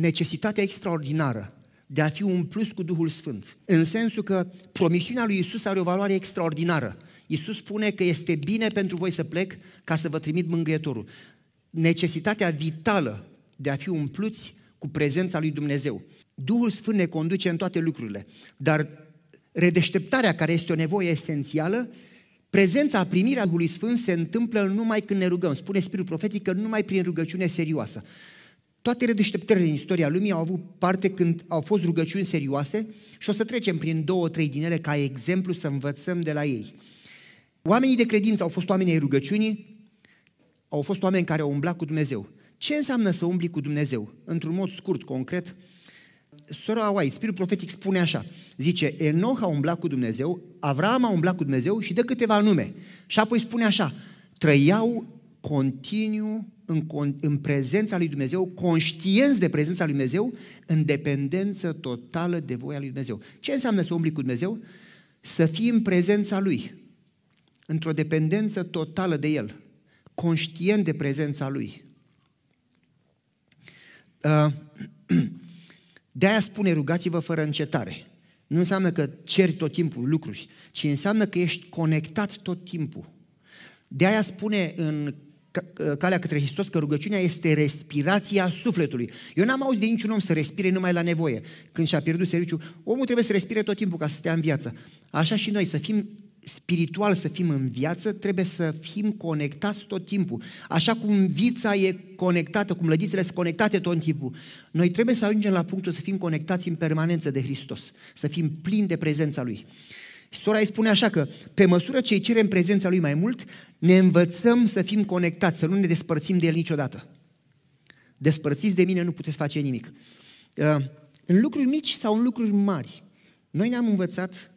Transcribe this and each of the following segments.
necesitatea extraordinară de a fi plus cu Duhul Sfânt. În sensul că promisiunea lui Isus are o valoare extraordinară. Isus spune că este bine pentru voi să plec ca să vă trimit mângâietorul. Necesitatea vitală de a fi umpluți cu prezența lui Dumnezeu. Duhul Sfânt ne conduce în toate lucrurile, dar redeșteptarea care este o nevoie esențială, prezența, primirea Duhului Sfânt se întâmplă numai când ne rugăm. Spune Spiritul Profetic că numai prin rugăciune serioasă. Toate redeșteptările din istoria lumii au avut parte când au fost rugăciuni serioase și o să trecem prin două, trei din ele ca exemplu să învățăm de la ei. Oamenii de credință au fost oameni ai rugăciunii, au fost oameni care au umblat cu Dumnezeu. Ce înseamnă să umbli cu Dumnezeu? Într-un mod scurt, concret, Sora Hawaii, Spiritul Profetic spune așa, zice, Enoch a umblat cu Dumnezeu, Avram a umblat cu Dumnezeu și dă câteva nume. Și apoi spune așa, trăiau continuu în, în prezența lui Dumnezeu, conștienți de prezența lui Dumnezeu, în dependență totală de voia lui Dumnezeu. Ce înseamnă să umbli cu Dumnezeu? Să fii în prezența Lui, într-o dependență totală de El, conștient de prezența Lui. Uh, de-aia spune rugați-vă fără încetare. Nu înseamnă că ceri tot timpul lucruri, ci înseamnă că ești conectat tot timpul. De aia spune în Uh, calea către Hristos, că rugăciunea este respirația sufletului. Eu n-am auzit de niciun om să respire numai la nevoie. Când și-a pierdut serviciu, omul trebuie să respire tot timpul ca să stea în viață. Așa și noi, să fim spiritual, să fim în viață, trebuie să fim conectați tot timpul. Așa cum vița e conectată, cum lădițele sunt conectate tot timpul. Noi trebuie să ajungem la punctul să fim conectați în permanență de Hristos, să fim plini de prezența Lui. Și sora îi spune așa că, pe măsură ce îi cerem prezența lui mai mult, ne învățăm să fim conectați, să nu ne despărțim de el niciodată. Despărțiți de mine nu puteți face nimic. Uh, în lucruri mici sau în lucruri mari, noi ne-am învățat,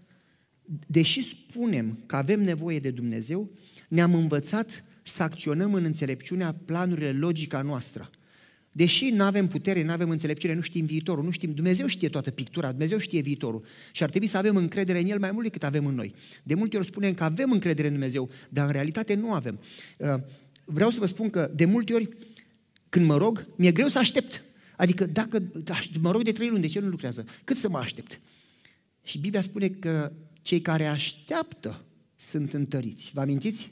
deși spunem că avem nevoie de Dumnezeu, ne-am învățat să acționăm în înțelepciunea planurile logica noastră. Deși nu avem putere, nu avem înțelepciune, nu știm viitorul, nu știm, Dumnezeu știe toată pictura, Dumnezeu știe viitorul și ar trebui să avem încredere în El mai mult decât avem în noi. De multe ori spunem că avem încredere în Dumnezeu, dar în realitate nu avem. Uh, vreau să vă spun că de multe ori când mă rog, mi-e greu să aștept. Adică dacă da, mă rog de trei luni, de ce nu lucrează? Cât să mă aștept? Și Biblia spune că cei care așteaptă sunt întăriți. Vă amintiți?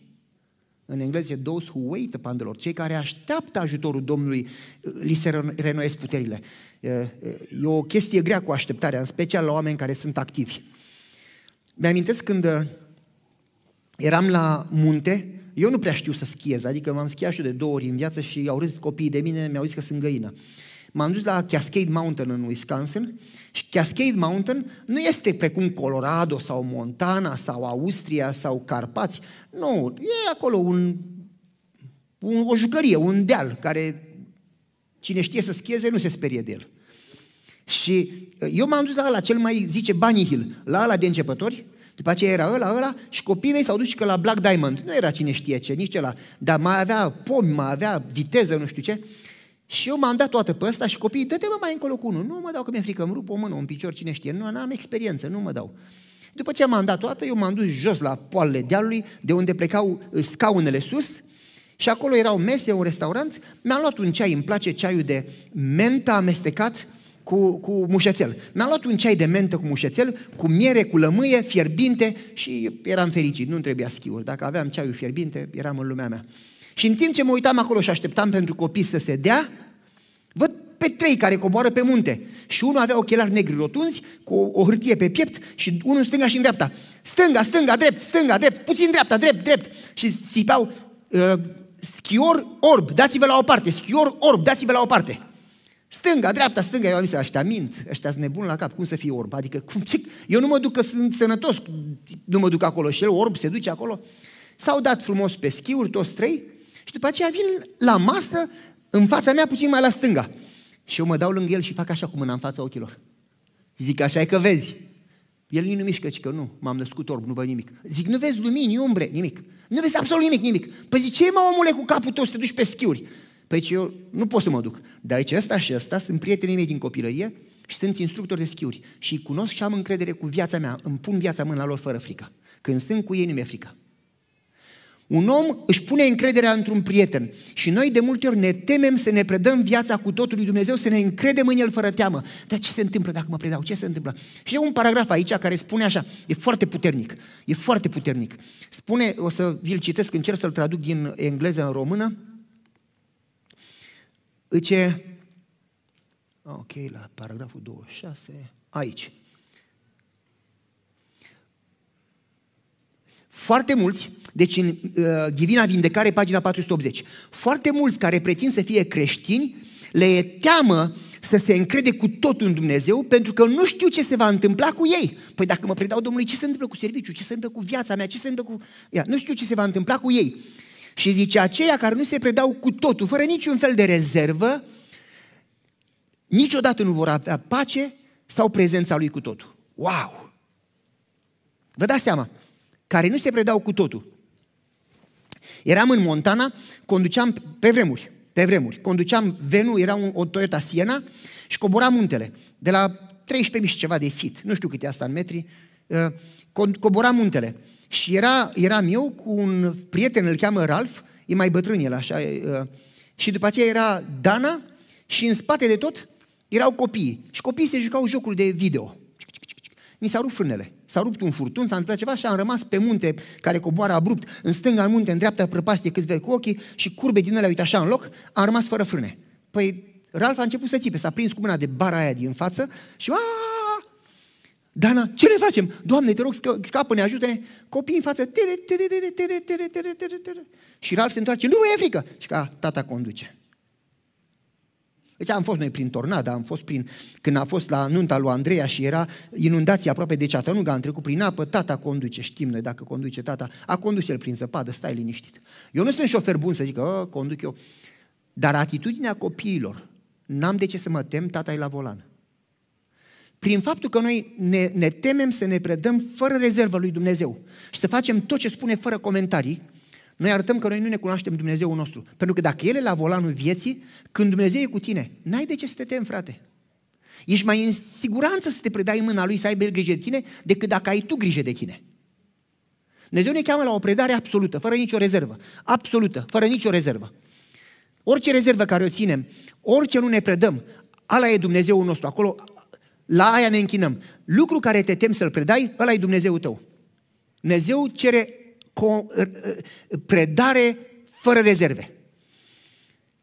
în engleză e those who wait upon the Lord, cei care așteaptă ajutorul Domnului, li se renoiesc puterile. E o chestie grea cu așteptarea, în special la oameni care sunt activi. Mi-amintesc când eram la munte, eu nu prea știu să schiez, adică m-am schiat și eu de două ori în viață și au râs copiii de mine, mi-au zis că sunt găină. Uh, m-am dus la Cascade Mountain în Wisconsin și Cascade Mountain nu este precum Colorado sau Montana sau Austria sau Carpați. Nu, e acolo un, un, o jucărie, un deal care cine știe să schieze nu se sperie de el. Și uh, eu m-am dus la ăla, cel mai, zice, Bunny Hill, la ăla de începători, după aceea era ăla, ăla și copiii mei s-au dus și că la Black Diamond. Nu era cine știe ce, nici ăla, dar mai avea pomi, mai avea viteză, nu știu ce. Și eu m-am dat toată pe ăsta și copiii, dă mă mai încolo cu unul. Nu mă dau că mi-e frică, îmi rup o mână, un picior, cine știe. Nu, n-am experiență, nu mă dau. După ce m-am dat toată, eu m-am dus jos la poalele dealului, de unde plecau uh, scaunele sus, și acolo erau mese, un restaurant, mi-am luat un ceai, îmi place ceaiul de menta amestecat cu, cu mușețel. Mi-am luat un ceai de mentă cu mușețel, cu miere, cu lămâie, fierbinte și eram fericit, nu trebuia schiuri. Dacă aveam ceaiul fierbinte, eram în lumea mea. Și în timp ce mă uitam acolo și așteptam pentru copii să se dea, văd pe trei care coboară pe munte. Și unul avea ochelari negri rotunzi, cu o, o hârtie pe piept și unul în stânga și în dreapta. Stânga, stânga, drept, stânga, drept, puțin dreapta, drept, drept. Și țipeau uh, schior orb, dați-vă la o parte, schior orb, dați-vă la o parte. Stânga, dreapta, stânga, eu am zis, ăștia mint, ăștia sunt nebuni la cap, cum să fie orb? Adică, cum, ce? eu nu mă duc că sunt sănătos, nu mă duc acolo și el orb se duce acolo. S-au dat frumos pe schiuri, toți trei, și după aceea vin la masă, în fața mea, puțin mai la stânga. Și eu mă dau lângă el și fac așa cu mâna în fața ochilor. Zic, așa e că vezi. El nu mișcă, ci că nu, m-am născut orb, nu văd nimic. Zic, nu vezi lumini, umbre, nimic. Nu vezi absolut nimic, nimic. Păi zic, ce mă omule cu capul tău să te duci pe schiuri? Păi ce eu nu pot să mă duc. Dar aici ăsta și ăsta sunt prietenii mei din copilărie și sunt instructori de schiuri. Și îi cunosc și am încredere cu viața mea. Îmi pun viața mâna lor fără frică. Când sunt cu ei, nu mi-e frică. Un om își pune încrederea într-un prieten și noi de multe ori ne temem să ne predăm viața cu totul lui Dumnezeu, să ne încredem în El fără teamă. Dar ce se întâmplă dacă mă predau? Ce se întâmplă? Și e un paragraf aici care spune așa, e foarte puternic, e foarte puternic. Spune, o să vi-l citesc, încerc să-l traduc din engleză în română. Ce? ok, la paragraful 26, aici. Foarte mulți, deci în uh, Divina Vindecare, pagina 480, foarte mulți care pretind să fie creștini, le e teamă să se încrede cu totul în Dumnezeu pentru că nu știu ce se va întâmpla cu ei. Păi dacă mă predau Domnului, ce se întâmplă cu serviciu, ce se întâmplă cu viața mea, ce se întâmplă cu... Ia, nu știu ce se va întâmpla cu ei. Și zice, aceia care nu se predau cu totul, fără niciun fel de rezervă, niciodată nu vor avea pace sau prezența lui cu totul. Wow! Vă dați seama, care nu se predau cu totul. Eram în Montana, conduceam pe vremuri, pe vremuri. Conduceam venul, era un, o Toyota Siena și cobora muntele. De la 13.000 și ceva de fit, nu știu câte asta în metri, uh, cobora muntele. Și era, eram eu cu un prieten, îl cheamă Ralph, e mai bătrân el așa, uh, și după aceea era Dana și în spate de tot erau copii. Și copiii se jucau jocuri de video mi s-au rupt frânele. S-a rupt un furtun, s-a întâmplat ceva și am rămas pe munte care coboară abrupt, în stânga în munte, în dreapta prăpastie câți vei cu ochii și curbe din ele, uite așa în loc, am rămas fără frâne. Păi Ralf a început să țipe, s-a prins cu mâna de bara aia din față și Aaah! Dana, ce ne facem? Doamne, te rog, scapă-ne, ajută-ne. copii în față. Tere, tere, tere, tere, tere, tere, tere. Și Ralf se întoarce, nu e frică. Și ca tata conduce. Deci am fost noi prin tornada, am fost prin, când a fost la nunta lui Andreea și era inundația aproape de nu am trecut prin apă, tata conduce, știm noi dacă conduce tata, a condus el prin zăpadă, stai liniștit. Eu nu sunt șofer bun să zic că conduc eu, dar atitudinea copiilor, n-am de ce să mă tem, tata e la volan. Prin faptul că noi ne, ne temem să ne predăm fără rezervă lui Dumnezeu și să facem tot ce spune fără comentarii, noi arătăm că noi nu ne cunoaștem Dumnezeu nostru. Pentru că dacă El e la volanul vieții, când Dumnezeu e cu tine, n-ai de ce să te temi, frate. Ești mai în siguranță să te predai în mâna Lui, să aibă grijă de tine, decât dacă ai tu grijă de tine. Dumnezeu ne cheamă la o predare absolută, fără nicio rezervă. Absolută, fără nicio rezervă. Orice rezervă care o ținem, orice nu ne predăm, ala e Dumnezeul nostru, acolo la aia ne închinăm. Lucru care te tem să-l predai, ăla e Dumnezeu tău. Dumnezeu cere predare fără rezerve.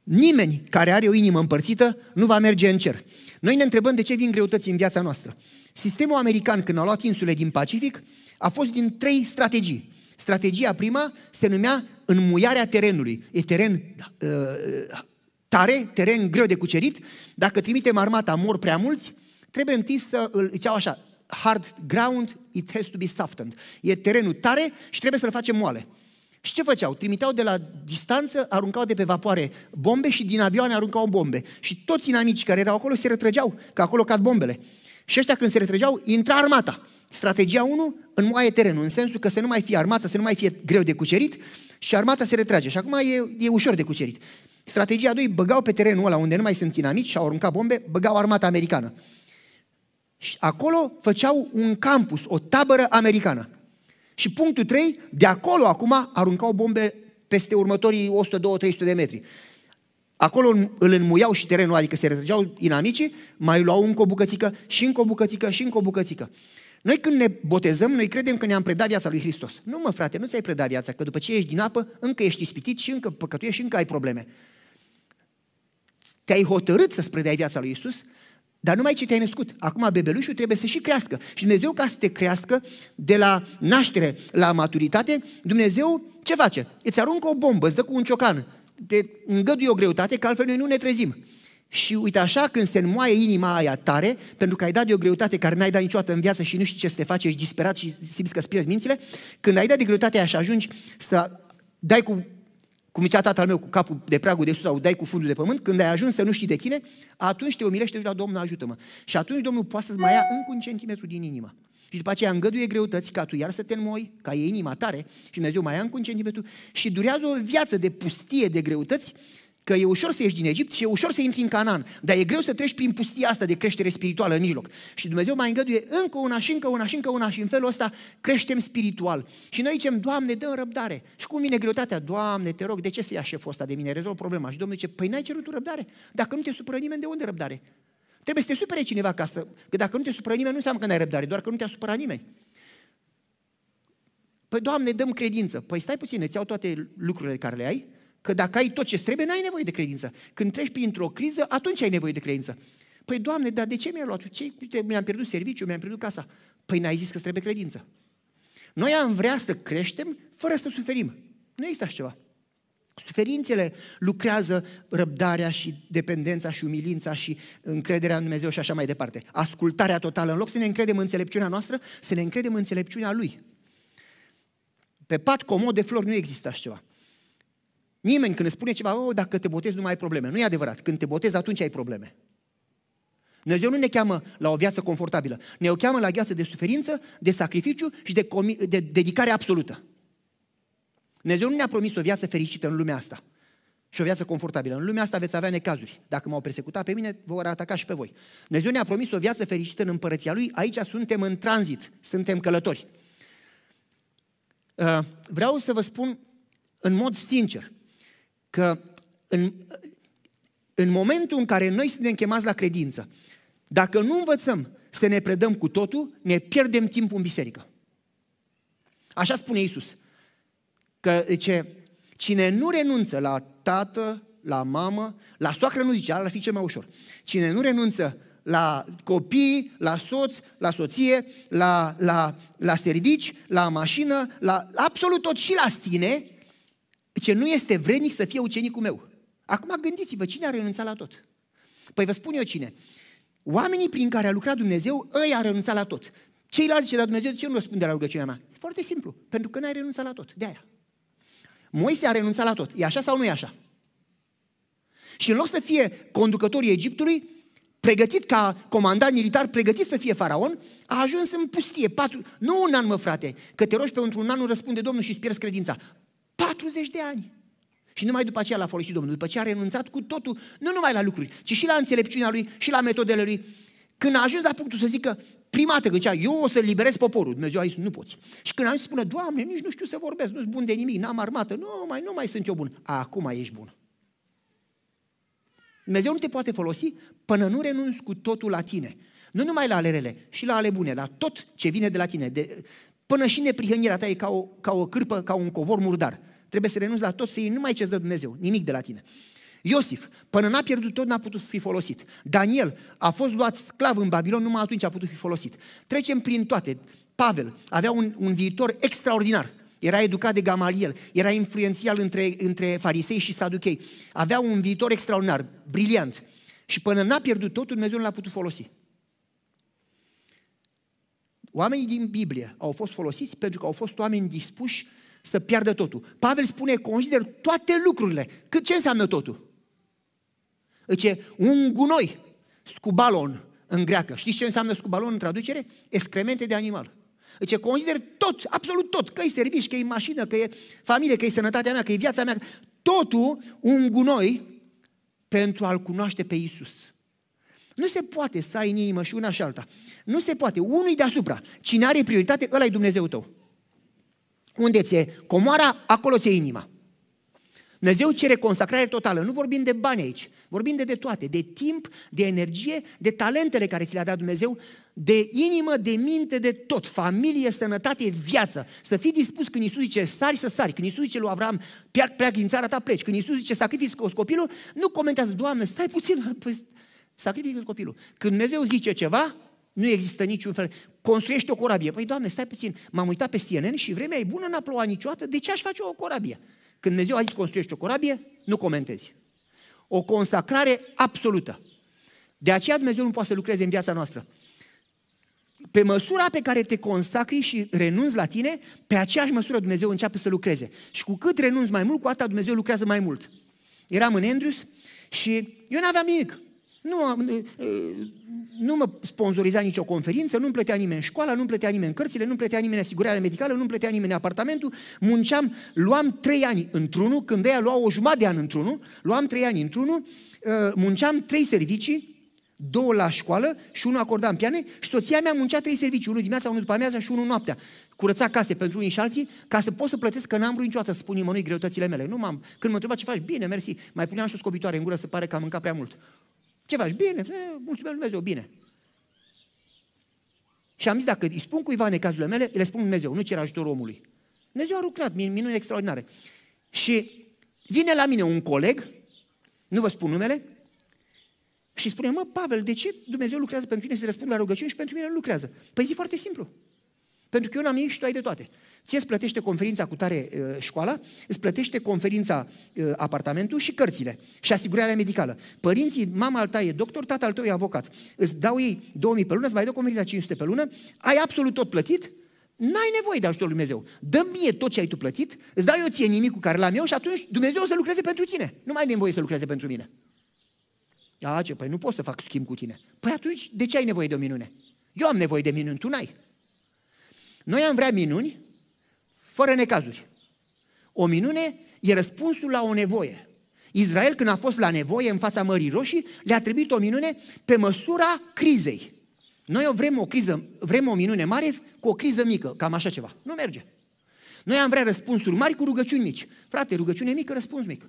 Nimeni care are o inimă împărțită nu va merge în cer. Noi ne întrebăm de ce vin greutăți în viața noastră. Sistemul american, când a luat insule din Pacific, a fost din trei strategii. Strategia prima se numea înmuiarea terenului. E teren uh, tare, teren greu de cucerit. Dacă trimitem armata, mor prea mulți. Trebuie întâi să îl, ziceau așa, hard ground, it has to be softened. E terenul tare și trebuie să-l facem moale. Și ce făceau? Trimiteau de la distanță, aruncau de pe vapoare bombe și din avioane aruncau bombe. Și toți inamicii care erau acolo se retrăgeau, că acolo cad bombele. Și ăștia când se retrăgeau, intra armata. Strategia 1, înmoaie terenul, în sensul că să nu mai fie armata, să nu mai fie greu de cucerit și armata se retrage. Și acum e, e ușor de cucerit. Strategia 2, băgau pe terenul ăla unde nu mai sunt inamici și au aruncat bombe, băgau armata americană. Și acolo făceau un campus, o tabără americană. Și punctul 3, de acolo acum aruncau bombe peste următorii 100-200-300 de metri. Acolo îl înmuiau și terenul, adică se retrăgeau inamicii, mai luau încă o bucățică și încă o bucățică și încă o bucățică. Noi când ne botezăm, noi credem că ne-am predat viața lui Hristos. Nu mă frate, nu ți-ai predat viața, că după ce ești din apă, încă ești ispitit și încă păcătuiești și încă ai probleme. Te-ai hotărât să-ți predai viața lui Isus dar numai ce te-ai născut. Acum bebelușul trebuie să și crească. Și Dumnezeu, ca să te crească de la naștere la maturitate, Dumnezeu ce face? Îți aruncă o bombă, îți dă cu un ciocan, te îngăduie o greutate, că altfel noi nu ne trezim. Și uite așa, când se înmoaie inima aia tare, pentru că ai dat de o greutate care n-ai dat niciodată în viață și nu știi ce să te faci, ești disperat și simți că îți pierzi mințile, când ai dat de greutate aia și ajungi să dai cu cum zicea tatăl meu cu capul de pragul de sus sau dai cu fundul de pământ, când ai ajuns să nu știi de tine, atunci te umilește și la Domnul ajută-mă. Și atunci Domnul poate să-ți mai ia încă un centimetru din inimă. Și după aceea îngăduie greutăți ca tu iar să te înmoi, ca e inima tare și Dumnezeu mai ia încă un centimetru și durează o viață de pustie, de greutăți Că e ușor să ieși din Egipt și e ușor să intri în Canaan, dar e greu să treci prin pustia asta de creștere spirituală în mijloc. Și Dumnezeu mai îngăduie încă una și încă una și încă una și în felul ăsta creștem spiritual. Și noi zicem, Doamne, dă răbdare. Și cum vine greutatea? Doamne, te rog, de ce să ia șeful ăsta de mine? Rezolv problema. Și Domnul zice, păi n-ai cerut răbdare. Dacă nu te supără nimeni, de unde răbdare? Trebuie să te supere cineva ca să, Că dacă nu te supără nimeni, nu înseamnă că n-ai răbdare, doar că nu te-a supărat nimeni. Păi, Doamne, dăm credință. Păi stai puțin, îți iau toate lucrurile care le ai, Că dacă ai tot ce trebuie, n-ai nevoie de credință. Când treci printr-o criză, atunci ai nevoie de credință. Păi, Doamne, dar de ce mi-ai luat? Ce? Uite, mi-am pierdut serviciul, mi-am pierdut casa. Păi n-ai zis că trebuie credință. Noi am vrea să creștem fără să suferim. Nu există așa ceva. Suferințele lucrează răbdarea și dependența și umilința și încrederea în Dumnezeu și așa mai departe. Ascultarea totală, în loc să ne încredem în înțelepciunea noastră, să ne încredem în înțelepciunea Lui. Pe pat comod de flori nu există așa ceva. Nimeni când îți spune ceva, oh, dacă te botezi nu mai ai probleme. Nu e adevărat. Când te botezi, atunci ai probleme. Dumnezeu nu ne cheamă la o viață confortabilă. Ne o cheamă la viață de suferință, de sacrificiu și de, comi- de dedicare absolută. Dumnezeu nu ne-a promis o viață fericită în lumea asta și o viață confortabilă. În lumea asta veți avea necazuri. Dacă m-au persecutat pe mine, vă vor ataca și pe voi. Dumnezeu ne-a promis o viață fericită în împărăția Lui. Aici suntem în tranzit, suntem călători. Uh, vreau să vă spun în mod sincer, că în, în momentul în care noi suntem chemați la credință, dacă nu învățăm să ne predăm cu totul, ne pierdem timpul în biserică. Așa spune Isus. Că ce cine nu renunță la tată, la mamă, la soacră nu zice, ar fi cel mai ușor. Cine nu renunță la copii, la soț, la soție, la, la, la servici, la mașină, la absolut tot și la sine, Zice, nu este vrednic să fie ucenicul meu. Acum gândiți-vă, cine a renunțat la tot? Păi vă spun eu cine. Oamenii prin care a lucrat Dumnezeu, ei a renunțat la tot. Ceilalți zice, dar Dumnezeu de ce nu răspunde la rugăciunea mea? Foarte simplu, pentru că n-ai renunțat la tot, de aia. Moise a renunțat la tot. E așa sau nu e așa? Și în loc să fie conducătorii Egiptului, pregătit ca comandant militar, pregătit să fie faraon, a ajuns în pustie. Patru, nu un an, mă frate, că te rogi pe un an, nu răspunde Domnul și îți pierzi credința. 40 de ani. Și numai după aceea l-a folosit Domnul, după ce a renunțat cu totul, nu numai la lucruri, ci și la înțelepciunea lui, și la metodele lui. Când a ajuns la punctul să zică, prima dată când eu o să liberez poporul, Dumnezeu a zis, nu poți. Și când a ajuns spune, Doamne, nici nu știu să vorbesc, nu-s bun de nimic, n-am armată, nu mai, nu mai sunt eu bun. Acum ești bun. Dumnezeu nu te poate folosi până nu renunți cu totul la tine. Nu numai la ale rele, și la ale bune, la tot ce vine de la tine. De, până și neprihănirea ta e ca o, ca o cârpă, ca un covor murdar Trebuie să renunți la tot, să iei numai ce-ți dă Dumnezeu, nimic de la tine. Iosif, până n-a pierdut tot, n-a putut fi folosit. Daniel a fost luat sclav în Babilon, numai atunci a putut fi folosit. Trecem prin toate. Pavel avea un, un viitor extraordinar. Era educat de Gamaliel, era influențial între, între farisei și saduchei. Avea un viitor extraordinar, briliant. Și până n-a pierdut totul, Dumnezeu nu l-a putut folosi. Oamenii din Biblie au fost folosiți pentru că au fost oameni dispuși să piardă totul. Pavel spune, consider toate lucrurile. Cât ce înseamnă totul? Zice, un gunoi, scubalon în greacă. Știți ce înseamnă scubalon în traducere? Excremente de animal. Zice, consider tot, absolut tot, că e servici, că e mașină, că e familie, că e sănătatea mea, că e viața mea, totul un gunoi pentru a-L cunoaște pe Isus. Nu se poate să ai în inimă și una și alta. Nu se poate. Unul deasupra. Cine are prioritate, ăla e Dumnezeu tău. Unde ți-e comoara, acolo ți-e inima. Dumnezeu cere consacrare totală. Nu vorbim de bani aici, vorbim de, de toate, de timp, de energie, de talentele care ți le-a dat Dumnezeu, de inimă, de minte, de tot, familie, sănătate, viață. Să fii dispus când Iisus zice sari, să sari, când Iisus zice lui Avram pleacă pleac din țara ta, pleci, când Iisus zice sacrifici copilul, nu comentează, Doamne, stai puțin, păi, sacrifică copilul. Când Dumnezeu zice ceva, nu există niciun fel construiește o corabie. Păi, Doamne, stai puțin, m-am uitat pe CNN și vremea e bună, n-a plouat niciodată, de ce aș face o corabie? Când Dumnezeu a zis construiește o corabie, nu comentezi. O consacrare absolută. De aceea Dumnezeu nu poate să lucreze în viața noastră. Pe măsura pe care te consacri și renunți la tine, pe aceeași măsură Dumnezeu începe să lucreze. Și cu cât renunți mai mult, cu atât Dumnezeu lucrează mai mult. Eram în Andrews și eu n-aveam nimic. Nu, am, nu eh, mă sponsoriza nicio conferință, nu-mi plătea nimeni școala, nu-mi plătea nimeni cărțile, nu-mi plătea nimeni asigurarea medicală, nu-mi plătea nimeni apartamentul. Munceam, luam trei ani într-unul, când ea lua o jumătate de an într-unul, luam trei ani într-unul, eh, munceam trei servicii, două la școală și unul acordam piane și soția mea muncea trei servicii, unul dimineața, unul după amiaza și unul noaptea. Curăța case pentru unii și alții ca să pot să plătesc că n-am vrut niciodată să spun nimănui greutățile mele. Nu m-am. Când mă întreba ce faci, bine, mersi, mai puneam și o scobitoare în gură, se pare că am mâncat prea mult. Ce faci? Bine, e, eh, mulțumesc Dumnezeu, bine. Și am zis, dacă îi spun cuiva în cazurile mele, le spun Dumnezeu, nu cer ajutorul omului. Dumnezeu a lucrat, minune extraordinare. Și vine la mine un coleg, nu vă spun numele, și spune, mă, Pavel, de ce Dumnezeu lucrează pentru tine să răspund la rugăciuni și pentru mine nu lucrează? Păi zi foarte simplu. Pentru că eu n-am nimic și tu ai de toate. Ție îți plătește conferința cu tare uh, școala, îți plătește conferința uh, apartamentul și cărțile și asigurarea medicală. Părinții, mama al ta e doctor, tata al tău e avocat. Îți dau ei 2000 pe lună, îți mai dau conferința 500 pe lună, ai absolut tot plătit, N-ai nevoie de ajutorul lui Dumnezeu. dă mie tot ce ai tu plătit, îți dau eu ție nimic cu care l-am eu și atunci Dumnezeu o să lucreze pentru tine. Nu mai ai nevoie să lucreze pentru mine. A, ce, păi nu pot să fac schimb cu tine. Păi atunci, de ce ai nevoie de o minune? Eu am nevoie de minuni, tu n-ai. Noi am vrea minuni fără necazuri. O minune e răspunsul la o nevoie. Israel, când a fost la nevoie în fața Mării Roșii, le-a trebuit o minune pe măsura crizei. Noi o vrem o criză, vrem o minune mare cu o criză mică, cam așa ceva. Nu merge. Noi am vrea răspunsuri mari cu rugăciuni mici. Frate, rugăciune mică, răspuns mic.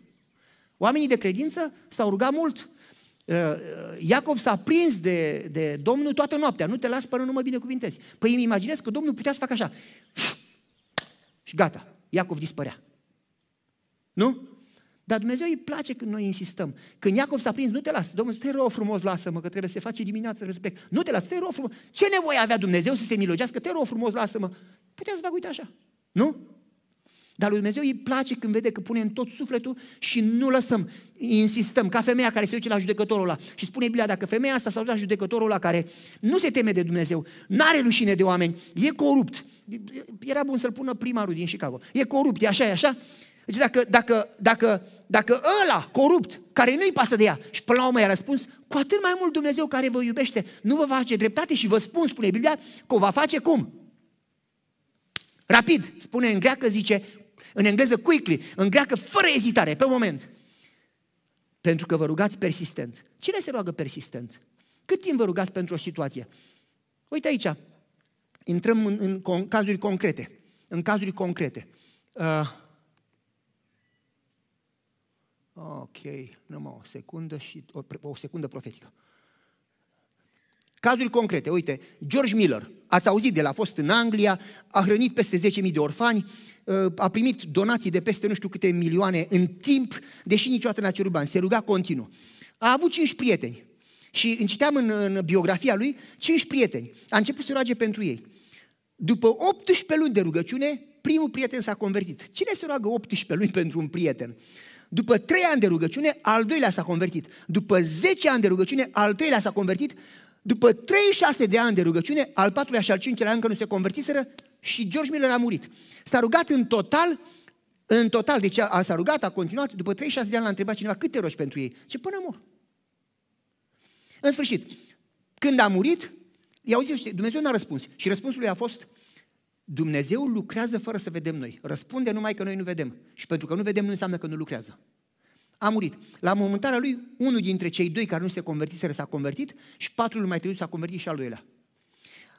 Oamenii de credință s-au rugat mult. Uh, uh, Iacov s-a prins de, de Domnul toată noaptea. Nu te las până nu mă binecuvintezi. Păi îmi imaginez că Domnul putea să facă așa și gata, Iacov dispărea. Nu? Dar Dumnezeu îi place când noi insistăm. Când Iacov s-a prins, nu te las, Domnul, te rog frumos, lasă-mă, că trebuie să face dimineața respect. Nu te las, te rog frumos. Ce nevoie avea Dumnezeu să se milogească? Te rog frumos, lasă-mă. Puteți să vă uite așa. Nu? Dar lui Dumnezeu îi place când vede că punem tot sufletul și nu lăsăm. Insistăm, ca femeia care se duce la judecătorul ăla. Și spune Biblia, dacă femeia asta s-a dus la judecătorul ăla care nu se teme de Dumnezeu, nu are rușine de oameni, e corupt. Era bun să-l pună primarul din Chicago. E corupt, e așa, e așa. Deci dacă, dacă, dacă, dacă ăla corupt, care nu-i pasă de ea, și până la urmă i-a răspuns, cu atât mai mult Dumnezeu care vă iubește, nu vă face dreptate și vă spun, spune Biblia, că o va face cum? Rapid, spune în greacă, zice, în engleză quickly, în greacă fără ezitare, pe moment. Pentru că vă rugați persistent. Cine se roagă persistent? Cât timp vă rugați pentru o situație? Uite aici, intrăm în, în con, cazuri concrete. În cazuri concrete. Uh, ok, numai o secundă și o, o secundă profetică. Cazuri concrete, uite, George Miller, ați auzit de el, a fost în Anglia, a hrănit peste 10.000 de orfani, ă, a primit donații de peste nu știu câte milioane în timp, deși niciodată n-a cerut bani, se ruga continuu. A avut cinci prieteni și îmi citeam în, în biografia lui, cinci prieteni. A început să roage pentru ei. După 18 luni de rugăciune, primul prieten s-a convertit. Cine se roagă 18 luni pentru un prieten? După 3 ani de rugăciune, al doilea s-a convertit. După 10 ani de rugăciune, al treilea s-a convertit. După 36 de ani de rugăciune, al patrulea și al cincilea încă nu se convertiseră și George Miller a murit. S-a rugat în total, în total, deci a, s-a rugat, a continuat, după 36 de ani l-a întrebat cineva, cât te rogi pentru ei? Ce până mor. În sfârșit, când a murit, i-au zis, Dumnezeu n-a răspuns. Și răspunsul lui a fost, Dumnezeu lucrează fără să vedem noi. Răspunde numai că noi nu vedem. Și pentru că nu vedem, nu înseamnă că nu lucrează a murit. La momentarea lui, unul dintre cei doi care nu se convertiseră s-a convertit și patrul mai târziu s-a convertit și al doilea.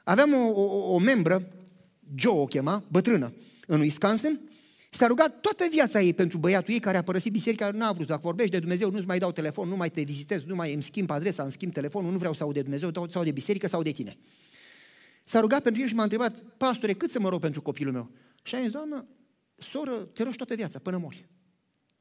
Aveam o, o, o membră, Joe o chema, bătrână, în Wisconsin, S-a rugat toată viața ei pentru băiatul ei care a părăsit biserica, nu a vrut, dacă vorbești de Dumnezeu, nu-ți mai dau telefon, nu mai te vizitez, nu mai îmi schimb adresa, îmi schimb telefonul, nu vreau să aud de Dumnezeu sau de biserică sau de tine. S-a rugat pentru el și m-a întrebat, pastore, cât să mă rog pentru copilul meu? Și a zis, doamnă, soră, te rogi toată viața, până mori.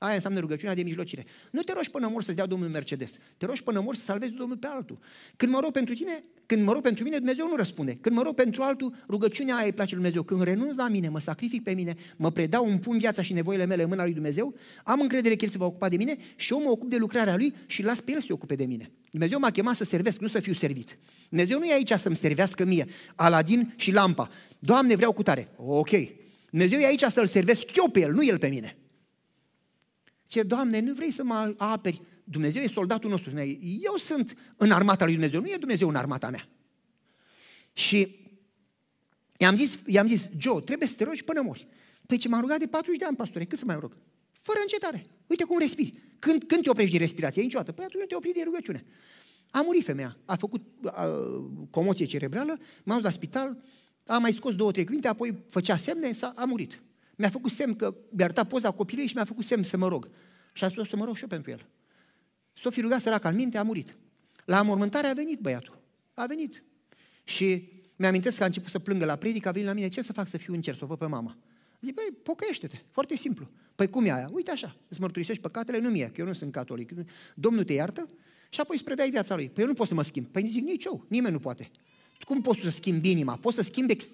Aia înseamnă rugăciunea de mijlocire. Nu te rogi până mor să-ți dea Domnul Mercedes. Te rogi până mor să salvezi Domnul pe altul. Când mă rog pentru tine, când mă rog pentru mine, Dumnezeu nu răspunde. Când mă rog pentru altul, rugăciunea aia îi place lui Dumnezeu. Când renunț la mine, mă sacrific pe mine, mă predau, îmi pun viața și nevoile mele în mâna lui Dumnezeu, am încredere că El se va ocupa de mine și eu mă ocup de lucrarea Lui și las pe El să se ocupe de mine. Dumnezeu m-a chemat să servesc, nu să fiu servit. Dumnezeu nu e aici să-mi servească mie, Aladin și lampa. Doamne, vreau cu tare. Ok. Dumnezeu e aici să-L servesc eu pe El, nu El pe mine. Ce, Doamne, nu vrei să mă aperi? Dumnezeu e soldatul nostru. Eu sunt în armata lui Dumnezeu, nu e Dumnezeu în armata mea. Și i-am zis, i-am zis, Joe, trebuie să te rogi până mori. Păi ce m-am rugat de 40 de ani, pastore, cât să mai rog? Fără încetare. Uite cum respiri. Când, când te oprești din respirație? Niciodată. Păi atunci nu te opri din rugăciune. A murit femeia. A făcut a, comoție cerebrală, m-am dus la spital, a mai scos două, trei cuvinte, apoi făcea semne, s-a, a murit. Mi-a făcut semn că mi-a arătat poza copilului și mi-a făcut semn să mă rog. Și a spus să mă rog și eu pentru el. S-a fi rugat săraca în minte, a murit. La mormântare a venit băiatul. A venit. Și mi-amintesc că a început să plângă la predică, a venit la mine, ce să fac să fiu în cer, să o văd pe mama? Zic, băi, pocăiește-te, foarte simplu. Păi cum e aia? Uite așa, îți mărturisești păcatele, nu mie, că eu nu sunt catolic. Domnul te iartă și apoi îți predai viața lui. Păi eu nu pot să mă schimb. Păi zic, nici eu, nimeni nu poate. Cum poți să schimbi inima? Poți să schimbi ex-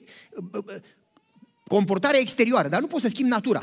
Comportarea exterioară, dar nu poți să schimbi natura.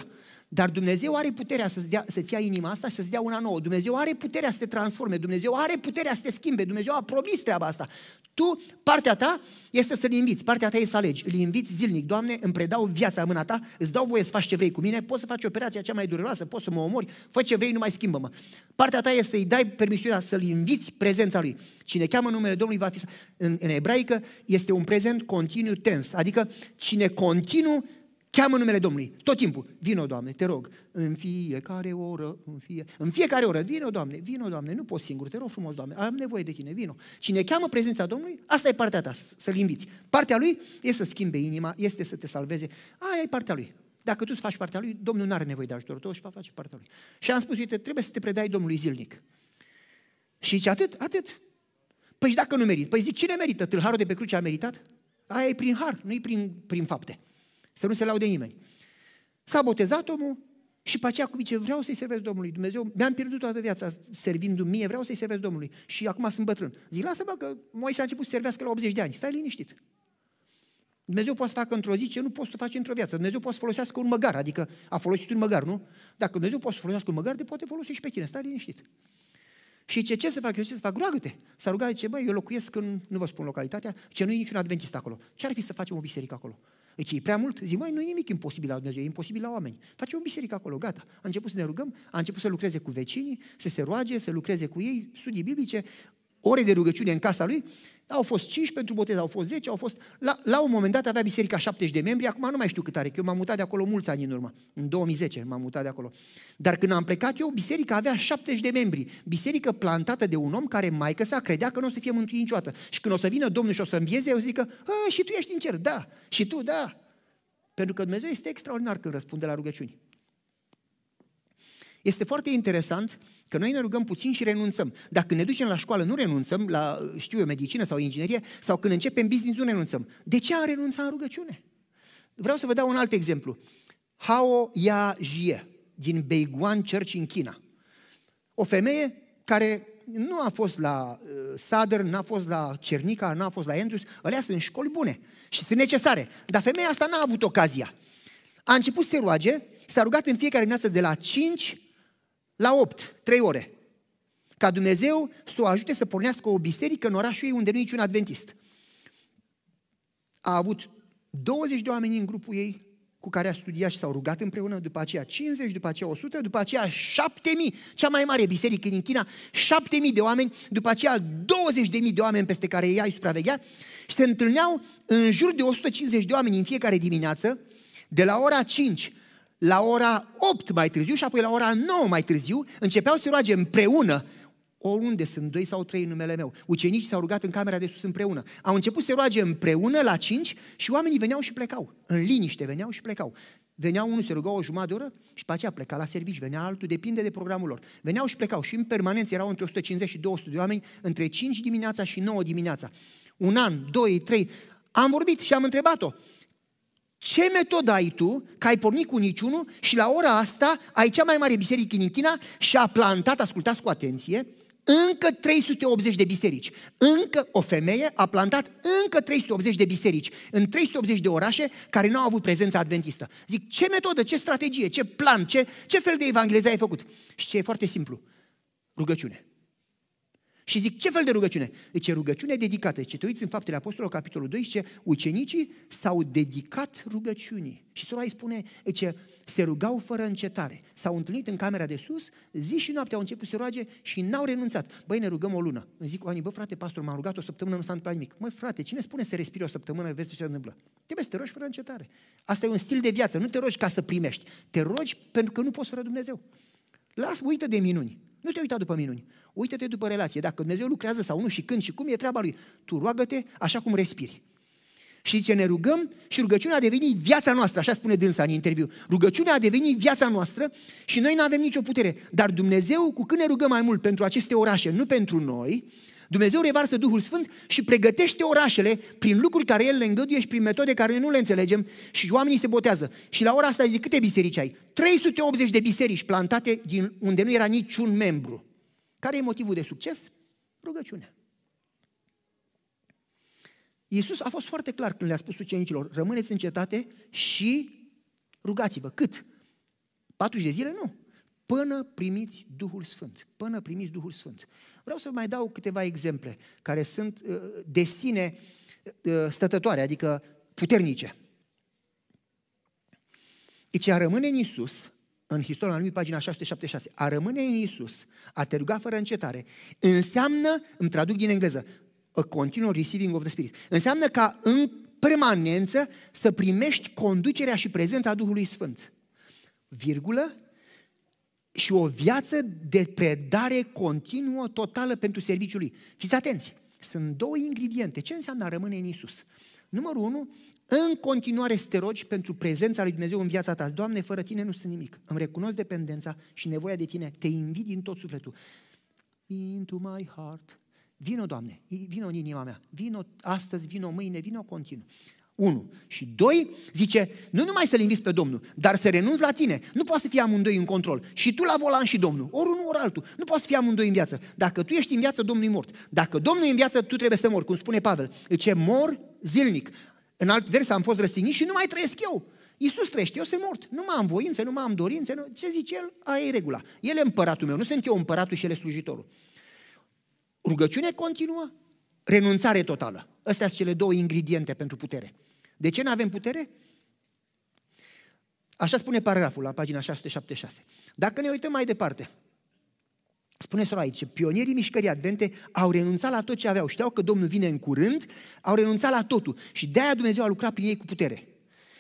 Dar Dumnezeu are puterea să-ți, dea, să-ți ia inima asta și să-ți dea una nouă. Dumnezeu are puterea să te transforme. Dumnezeu are puterea să te schimbe. Dumnezeu a promis treaba asta. Tu, partea ta este să-L inviți. Partea ta e să alegi. Îl inviți zilnic. Doamne, îmi predau viața în mâna ta. Îți dau voie să faci ce vrei cu mine. Poți să faci operația cea mai dureroasă. Poți să mă omori. Fă ce vrei, nu mai schimbă-mă. Partea ta este să-i dai permisiunea să-L inviți prezența Lui. Cine cheamă numele Domnului va fi... În, în ebraică este un prezent continuu tens. Adică cine continuu Cheamă numele Domnului, tot timpul. Vino, Doamne, te rog, în fiecare oră, în, fie... în fiecare oră, vino, Doamne, vino, Doamne, nu poți singur, te rog frumos, Doamne, am nevoie de tine, vino. Cine cheamă prezența Domnului, asta e partea ta, să-L inviți. Partea Lui e să schimbe inima, este să te salveze, aia e partea Lui. Dacă tu îți faci partea Lui, Domnul nu are nevoie de ajutorul tău și va face partea Lui. Și am spus, uite, trebuie să te predai Domnului zilnic. Și zice, atât, atât. Păi dacă nu merit? Păi zic, cine merită? Tâlharul de pe cruce a meritat? Aia e prin har, nu e prin, prin fapte. Să nu se laude nimeni. S-a botezat omul și pe aceea cu zice, vreau să-i servesc Domnului Dumnezeu, mi-am pierdut toată viața servindu mie, vreau să-i servesc Domnului. Și acum sunt bătrân. Zic, lasă-mă că Moise a început să servească la 80 de ani, stai liniștit. Dumnezeu poate să facă într-o zi ce nu poți să faci într-o viață. Dumnezeu poate să folosească un măgar, adică a folosit un măgar, nu? Dacă Dumnezeu poate să folosească un măgar, te poate folosi și pe tine, stai liniștit. Și ce, ce să fac? Eu ce să fac? Roagă-te! S-a rugat, ce băi, eu locuiesc în, nu vă spun localitatea, ce nu e niciun adventist acolo. Ce ar fi să facem o biserică acolo? Deci e prea mult? Zic, mai nu e nimic imposibil la Dumnezeu, e imposibil la oameni. Face o biserică acolo, gata. A început să ne rugăm, a început să lucreze cu vecinii, să se roage, să lucreze cu ei, studii biblice, ore de rugăciune în casa lui, au fost 5 pentru botez, au fost 10, au fost... La, la un moment dat avea biserica 70 de membri, acum nu mai știu cât are, că eu m-am mutat de acolo mulți ani în urmă, în 2010 m-am mutat de acolo. Dar când am plecat eu, biserica avea 70 de membri, biserică plantată de un om care mai s-a credea că nu o să fie mântuit niciodată. Și când o să vină Domnul și o să învieze, eu zic că și tu ești din cer, da, și tu, da. Pentru că Dumnezeu este extraordinar când răspunde la rugăciuni. Este foarte interesant că noi ne rugăm puțin și renunțăm. Dacă ne ducem la școală, nu renunțăm, la, știu eu, medicină sau inginerie, sau când începem business, nu renunțăm. De ce a renunțat în rugăciune? Vreau să vă dau un alt exemplu. Hao Ya Jie, din Beiguan Church în China. O femeie care nu a fost la uh, Sader, n-a fost la Cernica, n-a fost la Andrews, alea sunt școli bune și sunt necesare. Dar femeia asta n-a avut ocazia. A început să se roage, s-a rugat în fiecare dimineață de la 5 la 8, 3 ore. Ca Dumnezeu să o ajute să pornească o biserică în orașul ei unde nu e niciun adventist. A avut 20 de oameni în grupul ei cu care a studiat și s-au rugat împreună, după aceea 50, după aceea 100, după aceea 7000, cea mai mare biserică din China, 7000 de oameni, după aceea 20.000 de oameni peste care ea îi supraveghea și se întâlneau în jur de 150 de oameni în fiecare dimineață, de la ora 5 la ora 8 mai târziu și apoi la ora 9 mai târziu, începeau să roage împreună, oriunde sunt doi sau trei în numele meu. Ucenicii s-au rugat în camera de sus împreună. Au început să se roage împreună la 5 și oamenii veneau și plecau. În liniște veneau și plecau. Venea unul, se ruga o jumătate de oră și pe aceea pleca la servici, venea altul, depinde de programul lor. Veneau și plecau și în permanență erau între 150 și 200 de oameni, între 5 dimineața și 9 dimineața. Un an, doi, trei. Am vorbit și am întrebat-o. Ce metodă ai tu, că ai pornit cu niciunul și la ora asta ai cea mai mare biserică din China și a plantat, ascultați cu atenție, încă 380 de biserici. Încă o femeie a plantat încă 380 de biserici în 380 de orașe care nu au avut prezența adventistă. Zic, ce metodă, ce strategie, ce plan, ce, ce fel de evangelizare ai făcut? Și ce e foarte simplu, rugăciune. Și zic, ce fel de rugăciune? Deci e rugăciune dedicată. Deci te uiți în Faptele Apostolului, capitolul 2, zice, ucenicii s-au dedicat rugăciunii. Și sora îi spune, zice, deci, se rugau fără încetare. S-au întâlnit în camera de sus, zi și noapte au început să roage și n-au renunțat. Băi, ne rugăm o lună. Îmi zic, Oani, bă, frate, pastor, m-am rugat o săptămână, nu s-a întâmplat nimic. Măi, frate, cine spune să respiri o săptămână, vezi ce se întâmplă? Trebuie să te rogi fără încetare. Asta e un stil de viață. Nu te rogi ca să primești. Te rogi pentru că nu poți fără Dumnezeu. Las, uită de minuni. Nu te uita după minuni. Uită-te după relație. Dacă Dumnezeu lucrează sau nu și când și cum e treaba lui, tu roagă-te așa cum respiri. Și ce ne rugăm și rugăciunea a devenit viața noastră, așa spune dânsa în interviu. Rugăciunea a devenit viața noastră și noi nu avem nicio putere. Dar Dumnezeu, cu când ne rugăm mai mult pentru aceste orașe, nu pentru noi, Dumnezeu revarsă Duhul Sfânt și pregătește orașele prin lucruri care El le îngăduie și prin metode care noi nu le înțelegem și oamenii se botează. Și la ora asta zic, câte biserici ai? 380 de biserici plantate din unde nu era niciun membru. Care e motivul de succes? Rugăciunea. Iisus a fost foarte clar când le-a spus ucenicilor, rămâneți în cetate și rugați-vă. Cât? 40 de zile? Nu. Până primiți Duhul Sfânt. Până primiți Duhul Sfânt. Vreau să mai dau câteva exemple care sunt uh, de sine uh, stătătoare, adică puternice. Deci a rămâne în Isus, în istoria lui, pagina 676, a rămâne în Isus, a te ruga fără încetare, înseamnă, îmi traduc din engleză, a continual receiving of the Spirit, înseamnă ca în permanență să primești conducerea și prezența Duhului Sfânt. Virgulă, și o viață de predare continuă, totală pentru serviciul lui. Fiți atenți! Sunt două ingrediente. Ce înseamnă a rămâne în Isus? Numărul unu, în continuare să te rogi pentru prezența lui Dumnezeu în viața ta. Doamne, fără tine nu sunt nimic. Îmi recunosc dependența și nevoia de tine. Te invit din tot sufletul. Into my heart. Vino, Doamne, vino în inima mea. Vino astăzi, vino mâine, vino continuu. Unu Și doi zice, nu numai să-L inviți pe Domnul, dar să renunți la tine. Nu poți să fie amândoi în control. Și tu la volan și Domnul. Ori unul, ori altul. Nu poți să fie amândoi în viață. Dacă tu ești în viață, Domnul e mort. Dacă Domnul e în viață, tu trebuie să mor. Cum spune Pavel, ce mor zilnic. În alt vers am fost răstignit și nu mai trăiesc eu. Iisus trăiește, eu sunt mort. Nu mai am voință, nu mai am dorințe. Nu... Ce zice El? Aia e regula. El e împăratul meu, nu sunt eu împăratul și El e slujitorul. Rugăciune continuă, renunțare totală. Astea sunt cele două ingrediente pentru putere. De ce nu avem putere? Așa spune paragraful la pagina 676. Dacă ne uităm mai departe, spune sora aici, pionierii mișcării advente au renunțat la tot ce aveau. Știau că Domnul vine în curând, au renunțat la totul și de-aia Dumnezeu a lucrat prin ei cu putere.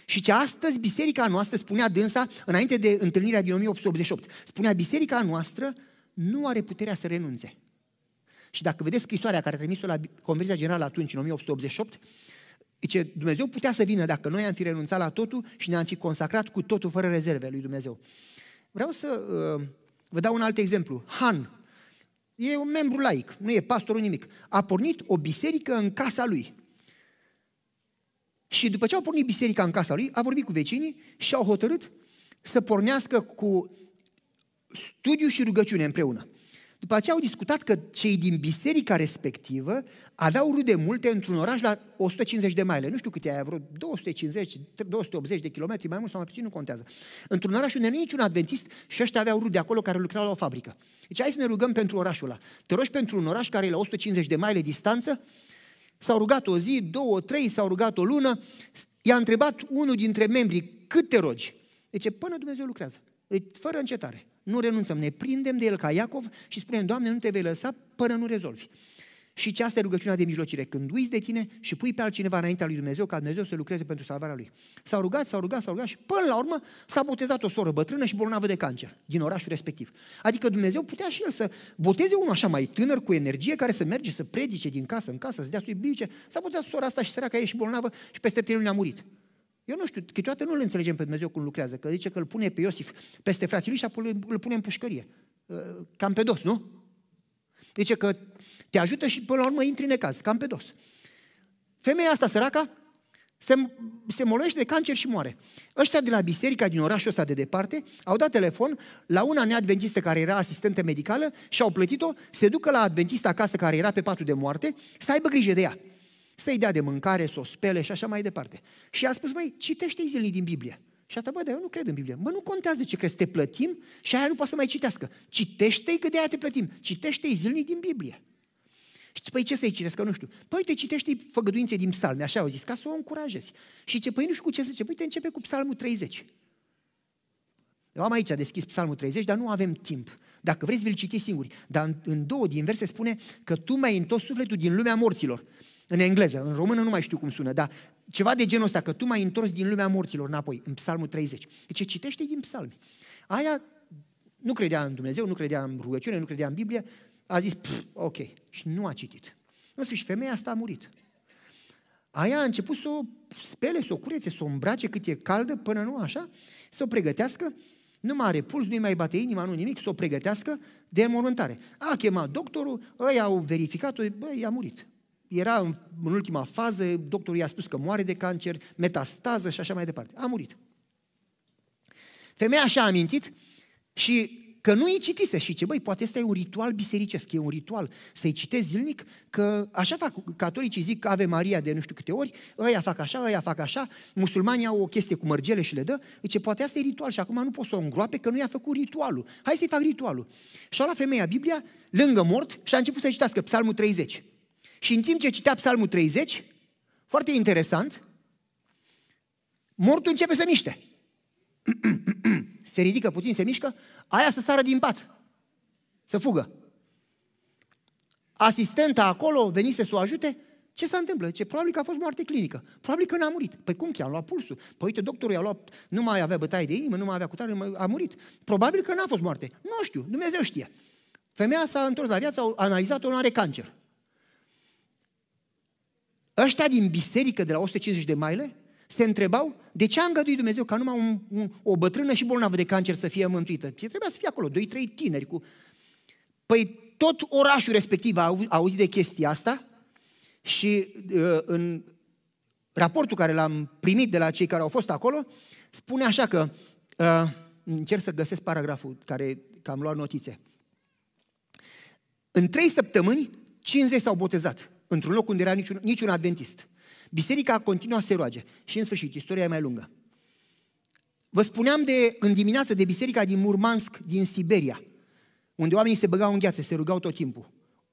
Și ce astăzi biserica noastră, spunea dânsa, înainte de întâlnirea din 1888, spunea biserica noastră nu are puterea să renunțe. Și dacă vedeți scrisoarea care a trimis-o la Conversia Generală atunci, în 1888, Zice, Dumnezeu putea să vină dacă noi am fi renunțat la totul și ne-am fi consacrat cu totul fără rezerve lui Dumnezeu. Vreau să uh, vă dau un alt exemplu. Han e un membru laic, nu e pastorul nimic. A pornit o biserică în casa lui. Și după ce au pornit biserica în casa lui, a vorbit cu vecinii și au hotărât să pornească cu studiu și rugăciune împreună. După aceea au discutat că cei din biserica respectivă aveau rude multe într-un oraș la 150 de mile, Nu știu câte aia, vreo 250, 280 de kilometri, mai mult sau mai puțin, nu contează. Într-un oraș unde nu e niciun adventist și ăștia aveau rude acolo care lucrau la o fabrică. Deci hai să ne rugăm pentru orașul ăla. Te rogi pentru un oraș care e la 150 de mile distanță? S-au rugat o zi, două, trei, s-au rugat o lună. I-a întrebat unul dintre membrii, cât te rogi? Deci până Dumnezeu lucrează, fără încetare. Nu renunțăm, ne prindem de el ca Iacov și spunem, Doamne, nu te vei lăsa până nu rezolvi. Și ce asta e rugăciunea de mijlocire, când uiți de tine și pui pe altcineva înaintea lui Dumnezeu ca Dumnezeu să lucreze pentru salvarea lui. S-au rugat, s-au rugat, s-au rugat și până la urmă s-a botezat o soră bătrână și bolnavă de cancer din orașul respectiv. Adică Dumnezeu putea și el să boteze unul așa mai tânăr cu energie care să merge să predice din casă în casă, să dea suibice. S-a botezat sora asta și săraca e și bolnavă și peste trei luni a murit. Eu nu știu, câteodată nu le înțelegem pe Dumnezeu cum lucrează, că zice că îl pune pe Iosif peste frații lui și apoi îl pune în pușcărie. Ă, cam pe dos, nu? Zice că te ajută și până la urmă intri în necaz, cam pe dos. Femeia asta săraca se, se molește de cancer și moare. Ăștia de la biserica din orașul ăsta de departe au dat telefon la una neadventistă care era asistentă medicală și au plătit-o să ducă la adventistă acasă care era pe patul de moarte să aibă grijă de ea. Să-i dea de mâncare, să o spele și așa mai departe. Și a spus, mai citește zilnic din Biblie. Și asta, bă, dar eu nu cred în Biblie. Mă, nu contează ce crezi, te plătim și aia nu poate să mai citească. Citește-i că de aia te plătim. Citește-i zilnic din Biblie. Și păi ce să-i citesc, nu știu. Păi te citești făgăduințe din psalme, așa au zis, ca să o încurajezi. Și ce, păi nu știu cu ce să zice, păi te începe cu psalmul 30. Eu am aici deschis psalmul 30, dar nu avem timp. Dacă vreți, vi-l citiți singuri. Dar în, în două din verse spune că tu mai ai întors sufletul din lumea morților în engleză, în română nu mai știu cum sună, dar ceva de genul ăsta, că tu m-ai întors din lumea morților înapoi, în psalmul 30. Deci citește din psalmi. Aia nu credea în Dumnezeu, nu credea în rugăciune, nu credea în Biblie, a zis, ok, și nu a citit. În sfârșit, femeia asta a murit. Aia a început să o spele, să o curețe, să o îmbrace cât e caldă, până nu așa, să o pregătească, nu mai are puls, nu-i mai bate inima, nu nimic, să o pregătească de înmormântare. A chemat doctorul, ei au verificat-o, băi, a murit era în, în ultima fază, doctorul i-a spus că moare de cancer, metastază și așa mai departe. A murit. Femeia și-a amintit și că nu îi citise și ce, băi, poate ăsta e un ritual bisericesc, e un ritual să-i citezi zilnic, că așa fac catolicii, zic Ave Maria de nu știu câte ori, ăia fac așa, ăia fac așa, musulmanii au o chestie cu mărgele și le dă, zice, poate asta e ritual și acum nu pot să o îngroape că nu i-a făcut ritualul. Hai să-i fac ritualul. Și-a luat femeia Biblia, lângă mort, și a început să citească Psalmul 30. Și în timp ce citea Psalmul 30, foarte interesant, mortul începe să miște. se ridică puțin, se mișcă, aia să sară din pat, să fugă. Asistenta acolo venise să o ajute, ce s-a întâmplat? Ce probabil că a fost moarte clinică. Probabil că n-a murit. Păi cum Chiar a luat pulsul? Păi uite, doctorul i-a luat, nu mai avea bătaie de inimă, nu mai avea cutare, a murit. Probabil că n-a fost moarte. Nu știu, Dumnezeu știe. Femeia s-a întors la viață, a analizat-o, nu are cancer. Ăștia din biserică de la 150 de maile se întrebau de ce a îngăduit Dumnezeu ca numai un, un, o bătrână și bolnavă de cancer să fie mântuită. Ce trebuia să fie acolo, doi, trei tineri cu... Păi tot orașul respectiv a auzit de chestia asta și uh, în raportul care l-am primit de la cei care au fost acolo, spune așa că, uh, încerc să găsesc paragraful care că am luat notițe. În trei săptămâni, 50 s-au botezat într-un loc unde era niciun, niciun adventist. Biserica continua să se roage. Și în sfârșit, istoria e mai lungă. Vă spuneam de, în dimineață de biserica din Murmansk, din Siberia, unde oamenii se băgau în gheață, se rugau tot timpul.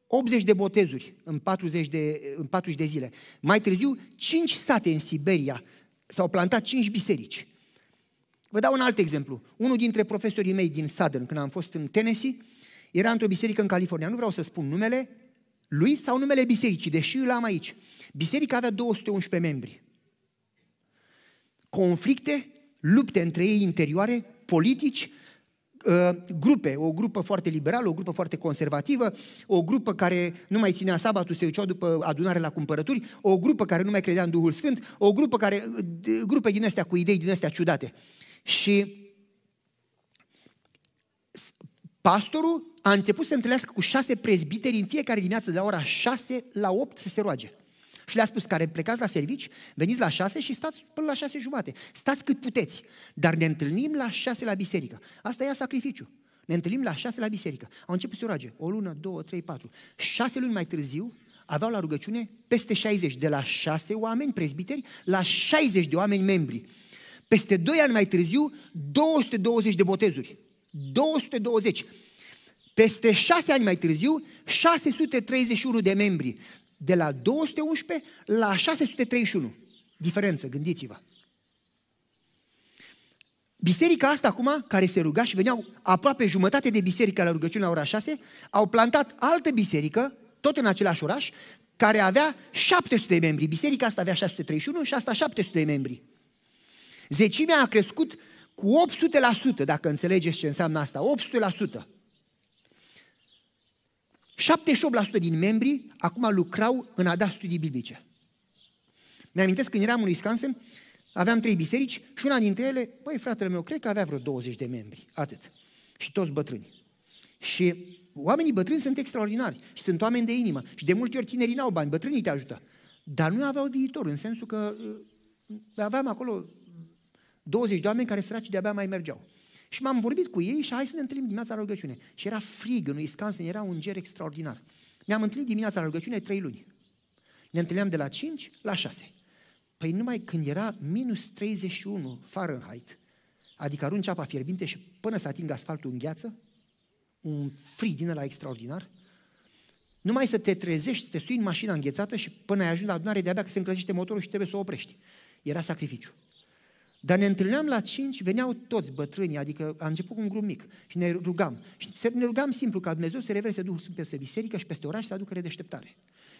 80 de botezuri în 40 de, în 40 de zile. Mai târziu, 5 sate în Siberia s-au plantat 5 biserici. Vă dau un alt exemplu. Unul dintre profesorii mei din Southern, când am fost în Tennessee, era într-o biserică în California. Nu vreau să spun numele, lui sau numele bisericii, deși îl am aici. Biserica avea 211 membri. Conflicte, lupte între ei interioare, politici, uh, grupe, o grupă foarte liberală, o grupă foarte conservativă, o grupă care nu mai ținea sabatul, se duceau după adunare la cumpărături, o grupă care nu mai credea în Duhul Sfânt, o grupă care, uh, grupe din astea cu idei din astea ciudate. Și Pastorul a început să întâlnească cu șase prezbiteri în fiecare dimineață de la ora 6 la 8 să se roage. Și le-a spus, care plecați la servici, veniți la șase și stați până la șase jumate. Stați cât puteți, dar ne întâlnim la șase la biserică. Asta e sacrificiu. Ne întâlnim la șase la biserică. Au început să roage, o lună, două, trei, patru. Șase luni mai târziu aveau la rugăciune peste 60, de la șase oameni prezbiteri la 60 de oameni membri. Peste doi ani mai târziu, 220 de botezuri. 220. Peste șase ani mai târziu, 631 de membri. De la 211 la 631. Diferență, gândiți-vă. Biserica asta acum, care se ruga și veneau aproape jumătate de biserică la rugăciune la ora 6, au plantat altă biserică, tot în același oraș, care avea 700 de membri. Biserica asta avea 631 și asta 700 de membri. Zecimea a crescut cu 800%, dacă înțelegeți ce înseamnă asta, 800%. 78% din membri acum lucrau în a da studii biblice. Mi-amintesc când eram în Wisconsin, aveam trei biserici și una dintre ele, băi, fratele meu, cred că avea vreo 20 de membri, atât. Și toți bătrâni. Și oamenii bătrâni sunt extraordinari și sunt oameni de inimă. Și de multe ori tinerii n-au bani, bătrânii te ajută. Dar nu aveau viitor, în sensul că uh, aveam acolo 20 de oameni care săraci de-abia mai mergeau. Și m-am vorbit cu ei și hai să ne întâlnim dimineața la rugăciune. Și era frig în Wisconsin, era un ger extraordinar. Ne-am întâlnit dimineața la rugăciune trei luni. Ne întâlneam de la 5 la 6. Păi numai când era minus 31 Fahrenheit, adică arunci apa fierbinte și până să atingă asfaltul în gheață, un frig din ăla extraordinar, numai să te trezești, să te sui în mașina înghețată și până ai ajuns la adunare, de-abia că se încălzește motorul și trebuie să o oprești. Era sacrificiu. Dar ne întâlneam la cinci, veneau toți bătrânii, adică am început cu un grup mic și ne rugam. Și ne rugam simplu ca Dumnezeu să reverse Duhul Sfânt peste biserică și peste oraș să aducă redeșteptare.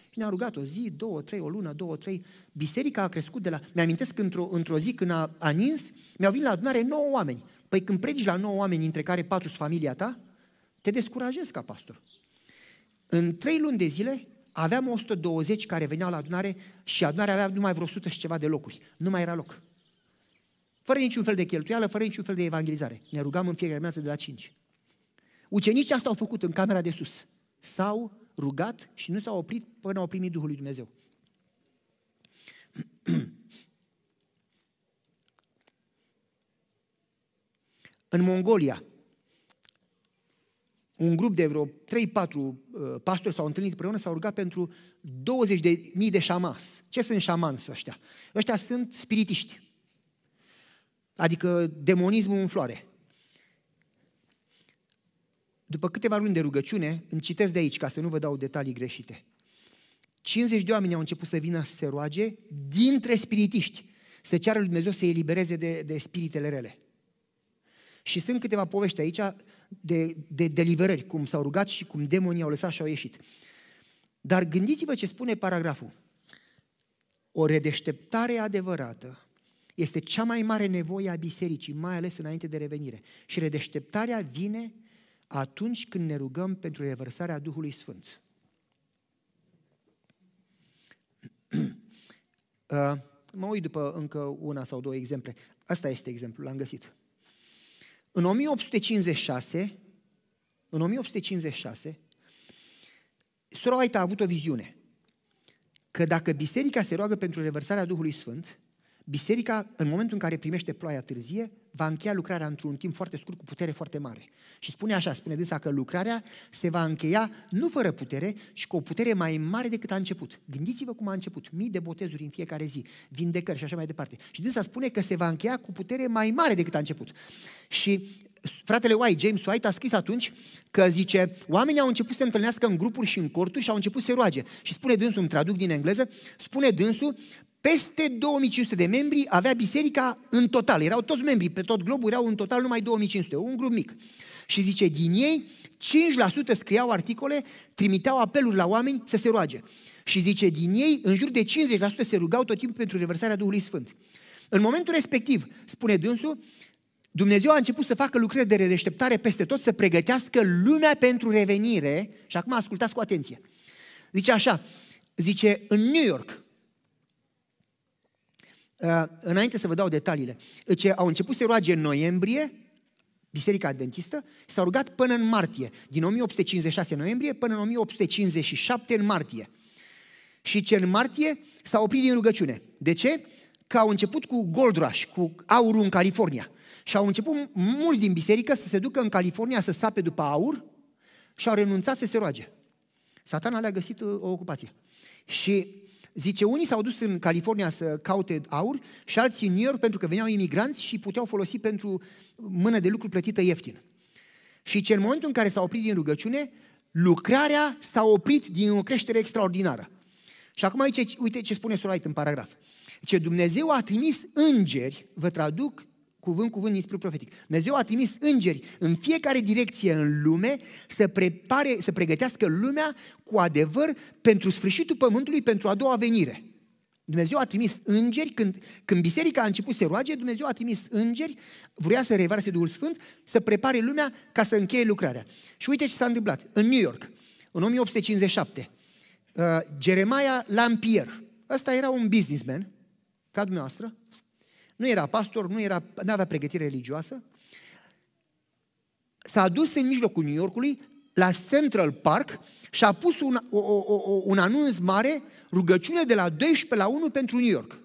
Și ne-a rugat o zi, două, trei, o lună, două, trei. Biserica a crescut de la... Mi-amintesc într-o, într-o zi când a, a nins, mi-au venit la adunare nouă oameni. Păi când predici la nouă oameni, între care patru sunt familia ta, te descurajezi ca pastor. În trei luni de zile aveam 120 care veneau la adunare și adunarea avea numai vreo 100 și ceva de locuri. Nu mai era loc. Fără niciun fel de cheltuială, fără niciun fel de evangelizare. Ne rugam în fiecare dimineață de la 5. Ucenicii asta au făcut în camera de sus. S-au rugat și nu s-au oprit până au primit Duhul lui Dumnezeu. în Mongolia, un grup de vreo 3-4 uh, pastori s-au întâlnit împreună, s-au rugat pentru 20.000 de, de șamas. Ce sunt șamanți ăștia? Ăștia sunt spiritiști. Adică demonismul în floare. După câteva luni de rugăciune, îmi citesc de aici ca să nu vă dau detalii greșite. 50 de oameni au început să vină să se roage dintre spiritiști, să ceară lui Dumnezeu să i elibereze de, de spiritele rele. Și sunt câteva povești aici de, de deliverări, cum s-au rugat și cum demonii au lăsat și au ieșit. Dar gândiți-vă ce spune paragraful. O redeșteptare adevărată este cea mai mare nevoie a bisericii, mai ales înainte de revenire. Și redeșteptarea vine atunci când ne rugăm pentru revărsarea Duhului Sfânt. Uh, mă uit după încă una sau două exemple. Asta este exemplu, l-am găsit. În 1856, în 1856, Sora White a avut o viziune că dacă biserica se roagă pentru revărsarea Duhului Sfânt, Biserica, în momentul în care primește ploaia târzie, va încheia lucrarea într-un timp foarte scurt cu putere foarte mare. Și spune așa, spune dânsa că lucrarea se va încheia nu fără putere, ci cu o putere mai mare decât a început. Gândiți-vă cum a început, mii de botezuri în fiecare zi, vindecări și așa mai departe. Și dânsa spune că se va încheia cu putere mai mare decât a început. Și fratele White, James White, a scris atunci că zice, oamenii au început să se întâlnească în grupuri și în corturi și au început să se roage. Și spune dânsul, îmi traduc din engleză, spune dânsul, peste 2500 de membri avea biserica în total. Erau toți membri pe tot globul, erau în total numai 2500, un grup mic. Și zice, din ei, 5% scriau articole, trimiteau apeluri la oameni să se roage. Și zice, din ei, în jur de 50% se rugau tot timpul pentru revărsarea Duhului Sfânt. În momentul respectiv, spune dânsul, Dumnezeu a început să facă lucrări de redeșteptare peste tot, să pregătească lumea pentru revenire. Și acum ascultați cu atenție. Zice așa, zice, în New York, Eh, înainte să vă dau detaliile, ce au început să roage în noiembrie, Biserica Adventistă, s a rugat până în martie, din 1856 noiembrie până în 1857 în martie. Și ce în martie s-a oprit din rugăciune. De ce? Că au început cu Gold Rush, cu aurul în California. Și au început mulți din biserică să se ducă în California să sape după aur și au renunțat să se roage. Satana le-a găsit uh, o ocupație. Și Zice, unii s-au dus în California să caute aur și alții în New York pentru că veneau imigranți și puteau folosi pentru mână de lucru plătită ieftin. Și ce în momentul în care s-a oprit din rugăciune, lucrarea s-a oprit din o creștere extraordinară. Și acum aici, uite ce spune Solait în paragraf. Ce Dumnezeu a trimis îngeri, vă traduc cuvânt, cuvânt dinspre profetic. Dumnezeu a trimis îngeri în fiecare direcție în lume să, prepare, să pregătească lumea cu adevăr pentru sfârșitul pământului, pentru a doua venire. Dumnezeu a trimis îngeri, când, când biserica a început să roage, Dumnezeu a trimis îngeri, vrea să revarse Duhul Sfânt, să prepare lumea ca să încheie lucrarea. Și uite ce s-a întâmplat. În New York, în 1857, uh, Jeremiah Lampier, ăsta era un businessman, ca dumneavoastră, nu era pastor, nu era, avea pregătire religioasă. S-a dus în mijlocul New Yorkului, la Central Park și a pus un, o, o, o, un anunț mare, rugăciune de la 12 la 1 pentru New York.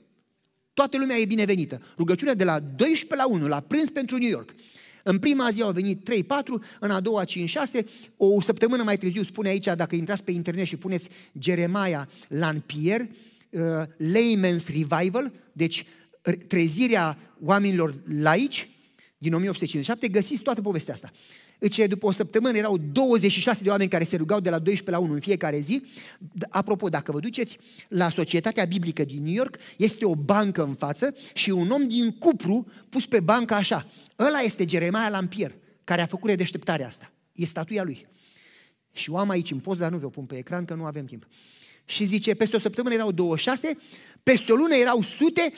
Toată lumea e binevenită. Rugăciune de la 12 la 1, la prânz pentru New York. În prima zi au venit 3-4, în a doua 5-6, o săptămână mai târziu spune aici, dacă intrați pe internet și puneți Jeremiah Lanpierre, uh, Layman's Revival, deci uh, trezirea oamenilor laici din 1857, găsiți toată povestea asta. Deci, după o săptămână erau 26 de oameni care se rugau de la 12 la 1 în fiecare zi. Apropo, dacă vă duceți la Societatea Biblică din New York, este o bancă în față și un om din Cupru pus pe bancă așa. Ăla este Jeremiah Lampier, care a făcut redeșteptarea asta. E statuia lui. Și o am aici în poză, dar nu vă pun pe ecran că nu avem timp. Și zice, peste o săptămână erau 26, peste o lună erau sute,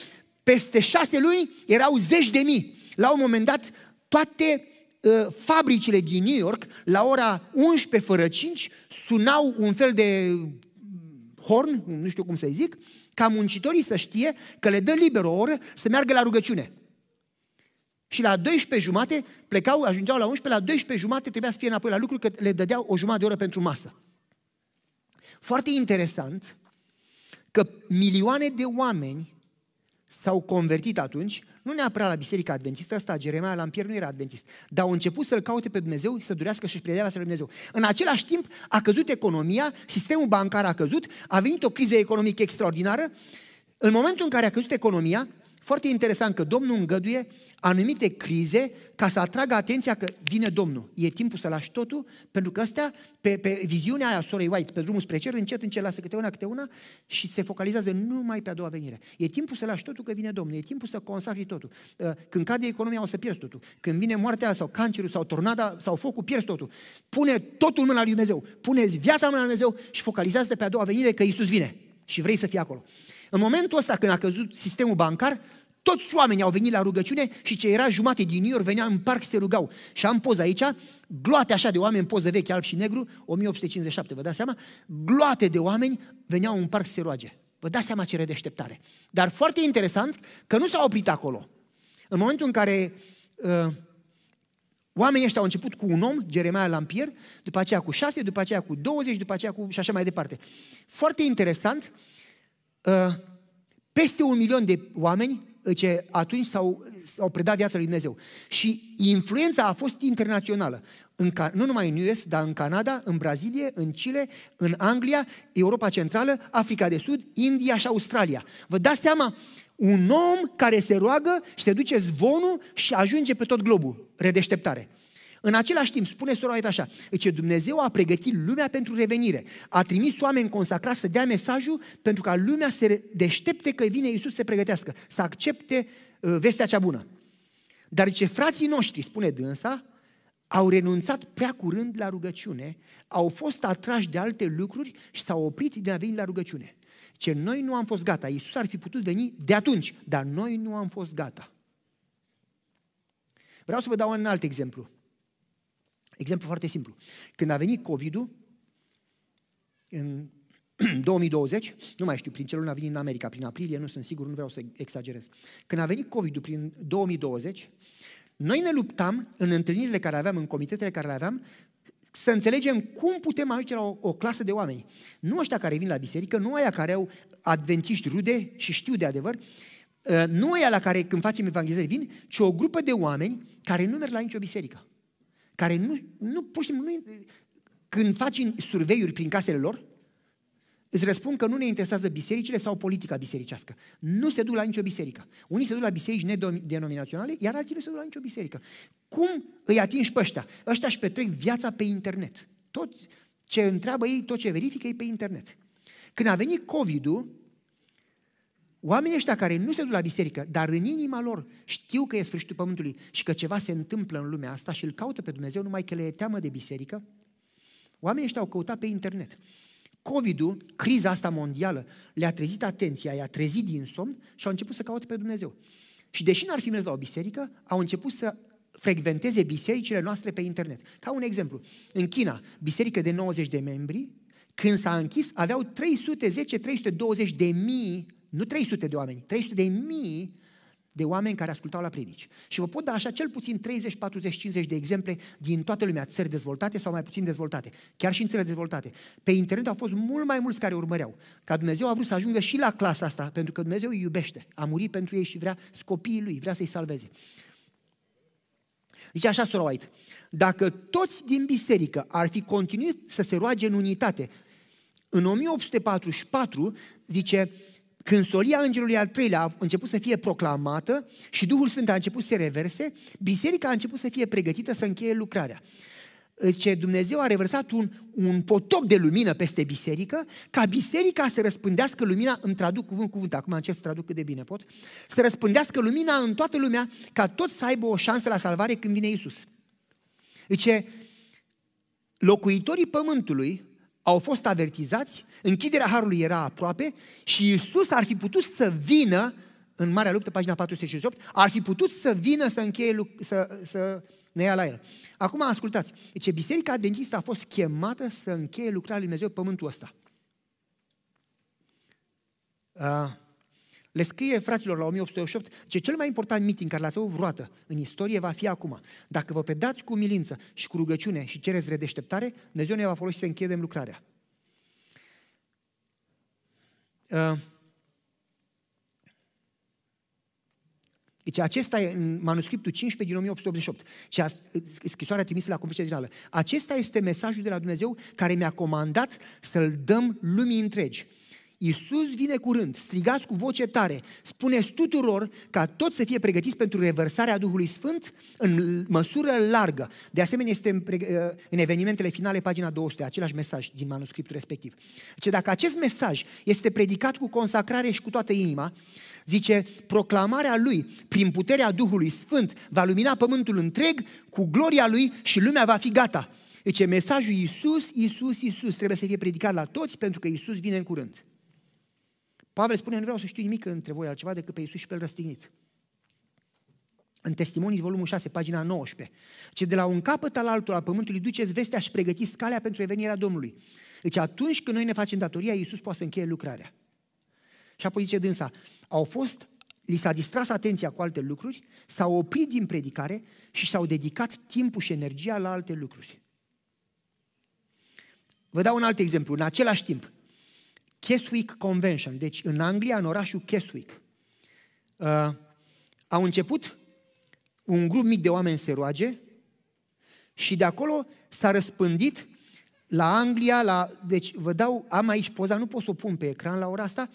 peste șase luni erau zeci de mii. La un moment dat, toate uh, fabricile din New York, la ora 11 fără 5, sunau un fel de horn, nu știu cum să zic, ca muncitorii să știe că le dă liber o oră să meargă la rugăciune. Și la 12 jumate plecau, ajungeau la 11, la 12 jumate trebuia să fie înapoi la lucru, că le dădeau o jumătate de oră pentru masă. Foarte interesant că milioane de oameni s-au convertit atunci, nu neapărat la Biserica Adventistă, asta Jeremia Lampier nu era adventist, dar au început să-L caute pe Dumnezeu, să durească și-și predea să Dumnezeu. În același timp a căzut economia, sistemul bancar a căzut, a venit o criză economică extraordinară. În momentul în care a căzut economia, foarte interesant că Domnul îngăduie anumite crize ca să atragă atenția că vine Domnul. E timpul să lași totul, pentru că astea, pe, pe viziunea aia Sorei White, pe drumul spre cer, încet, încet lasă câte una, câte una și se focalizează numai pe a doua venire. E timpul să lași totul că vine Domnul, e timpul să consacri totul. Uh, când cade economia, o să pierzi totul. Când vine moartea sau cancerul sau tornada sau focul, pierzi totul. Pune totul în mâna lui Dumnezeu, puneți viața în mâna lui Dumnezeu și focalizează-te pe a doua venire că Isus vine și vrei să fii acolo. În momentul ăsta când a căzut sistemul bancar, toți oamenii au venit la rugăciune și ce era jumate din New York venea în parc să se rugau. Și am poză aici, gloate așa de oameni, poză veche, alb și negru, 1857, vă dați seama? Gloate de oameni veneau în parc să se roage. Vă dați seama ce redeșteptare. Dar foarte interesant că nu s-a oprit acolo. În momentul în care uh, oamenii ăștia au început cu un om, Jeremia Lampier, după aceea cu șase, după aceea cu 20, după aceea cu și așa mai departe. Foarte interesant Ă, peste un milion de oameni ă, ce atunci s-au, s-au predat viața lui Dumnezeu. Și influența a fost internațională. În, nu numai în US, dar în Canada, în Brazilie, în Chile, în Anglia, Europa Centrală, Africa de Sud, India și Australia. Vă dați seama, un om care se roagă și se duce zvonul și ajunge pe tot globul. Redeșteptare. În același timp, spune sora Aita așa, ce deci Dumnezeu a pregătit lumea pentru revenire. A trimis oameni consacrați să dea mesajul pentru ca lumea să se deștepte că vine Iisus să pregătească, să accepte ă, vestea cea bună. Dar ce frații noștri, spune dânsa, au renunțat prea curând la rugăciune, au fost atrași de alte lucruri și s-au oprit din a veni la rugăciune. Ce noi nu am fost gata. Iisus ar fi putut veni de atunci, dar noi nu am fost gata. Vreau să vă dau un alt exemplu. Exemplu foarte simplu. Când a venit COVID-ul, în 2020, nu mai știu prin ce lună a venit în America, prin aprilie, nu sunt sigur, nu vreau să exagerez. Când a venit COVID-ul prin 2020, noi ne luptam în întâlnirile care aveam, în comitetele care le aveam, să înțelegem cum putem ajunge la o, o clasă de oameni. Nu ăștia care vin la biserică, nu aia care au adventiști rude și știu de adevăr, ă, nu aia la care când facem evanghelizări vin, ci o grupă de oameni care nu merg la nicio biserică care nu, nu pur și simplu, nu, când faci surveiuri prin casele lor, îți răspund că nu ne interesează bisericile sau politica bisericească. Nu se duc la nicio biserică. Unii se duc la biserici nedenominaționale, iar alții nu se duc la nicio biserică. Cum îi atingi pe ăștia? Ăștia își petrec viața pe internet. Tot ce întreabă ei, tot ce verifică ei pe internet. Când a venit COVID-ul, Oamenii ăștia care nu se duc la biserică, dar în inima lor știu că e sfârșitul pământului și că ceva se întâmplă în lumea asta și îl caută pe Dumnezeu numai că le e teamă de biserică, oamenii ăștia au căutat pe internet. covid criza asta mondială, le-a trezit atenția, i-a trezit din somn și au început să caute pe Dumnezeu. Și deși n-ar fi mers la o biserică, au început să frecventeze bisericile noastre pe internet. Ca un exemplu, în China, biserică de 90 de membri, când s-a închis, aveau 310-320 de mii, nu 300 de oameni, 300 de mii de oameni care ascultau la predici. Și vă pot da așa cel puțin 30, 40, 50 de exemple din toată lumea, țări dezvoltate sau mai puțin dezvoltate, chiar și în țările dezvoltate. Pe internet au fost mult mai mulți care urmăreau, ca Dumnezeu a vrut să ajungă și la clasa asta, pentru că Dumnezeu îi iubește, a murit pentru ei și vrea copiii lui, vrea să-i salveze. Zice așa Sora White, dacă toți din biserică ar fi continuat să se roage în unitate, în 1844, zice, când solia Îngerului al treilea a început să fie proclamată și Duhul Sfânt a început să se reverse, biserica a început să fie pregătită să încheie lucrarea. Ce Dumnezeu a revărsat un, un potop de lumină peste biserică, ca biserica să răspândească lumina, îmi traduc cuvânt cuvânt, acum încerc să traduc cât de bine pot, să răspândească lumina în toată lumea, ca tot să aibă o șansă la salvare când vine Isus. Zice, locuitorii pământului, au fost avertizați, închiderea harului era aproape și Iisus ar fi putut să vină, în Marea Luptă, pagina 468, ar fi putut să vină să încheie, să, să ne ia la el. Acum ascultați, ce deci, Biserica Adventistă a fost chemată să încheie lucrarea Lui Dumnezeu pe pământul ăsta. Uh, le scrie fraților la 1888, ce cel mai important meeting care l-ați avut vreodată în istorie va fi acum. Dacă vă pedați cu milință și cu rugăciune și cereți redeșteptare, Dumnezeu ne va folosi să închidem lucrarea. Uh, Deci acesta e în manuscriptul 15 din 1888, ce a, scrisoarea trimisă la Conferința Generală. Acesta este mesajul de la Dumnezeu care mi-a comandat să-l dăm lumii întregi. Iisus vine curând, strigați cu voce tare, spuneți tuturor ca toți să fie pregătiți pentru revărsarea Duhului Sfânt în măsură largă. De asemenea, este în, ă, în evenimentele finale, pagina 200, același mesaj din manuscriptul respectiv. Zice, dacă acest mesaj este predicat cu consacrare și cu toată inima, zice, proclamarea lui prin puterea Duhului Sfânt va lumina pământul întreg cu gloria lui și lumea va fi gata. Deci mesajul Iisus, Iisus, Iisus trebuie să fie predicat la toți pentru că Iisus vine în curând. Pavel spune, nu vreau să știu nimic între voi altceva decât pe Iisus și pe el răstignit. În Testimonii, volumul 6, pagina 19. Ce deci de la un capăt al altul al pământului duceți vestea și pregătiți calea pentru revenirea Domnului. Deci atunci când noi ne facem datoria, Iisus poate să încheie lucrarea. Și apoi zice dânsa, au fost, li s-a distras atenția cu alte lucruri, s-au oprit din predicare și s-au dedicat timpul și energia la alte lucruri. Vă dau un alt exemplu. În același timp, Keswick Convention, deci în Anglia, în orașul Keswick. Uh, au început un grup mic de oameni se roage și de acolo s-a răspândit la Anglia, la, deci vă dau, am aici poza, nu pot să o pun pe ecran la ora asta,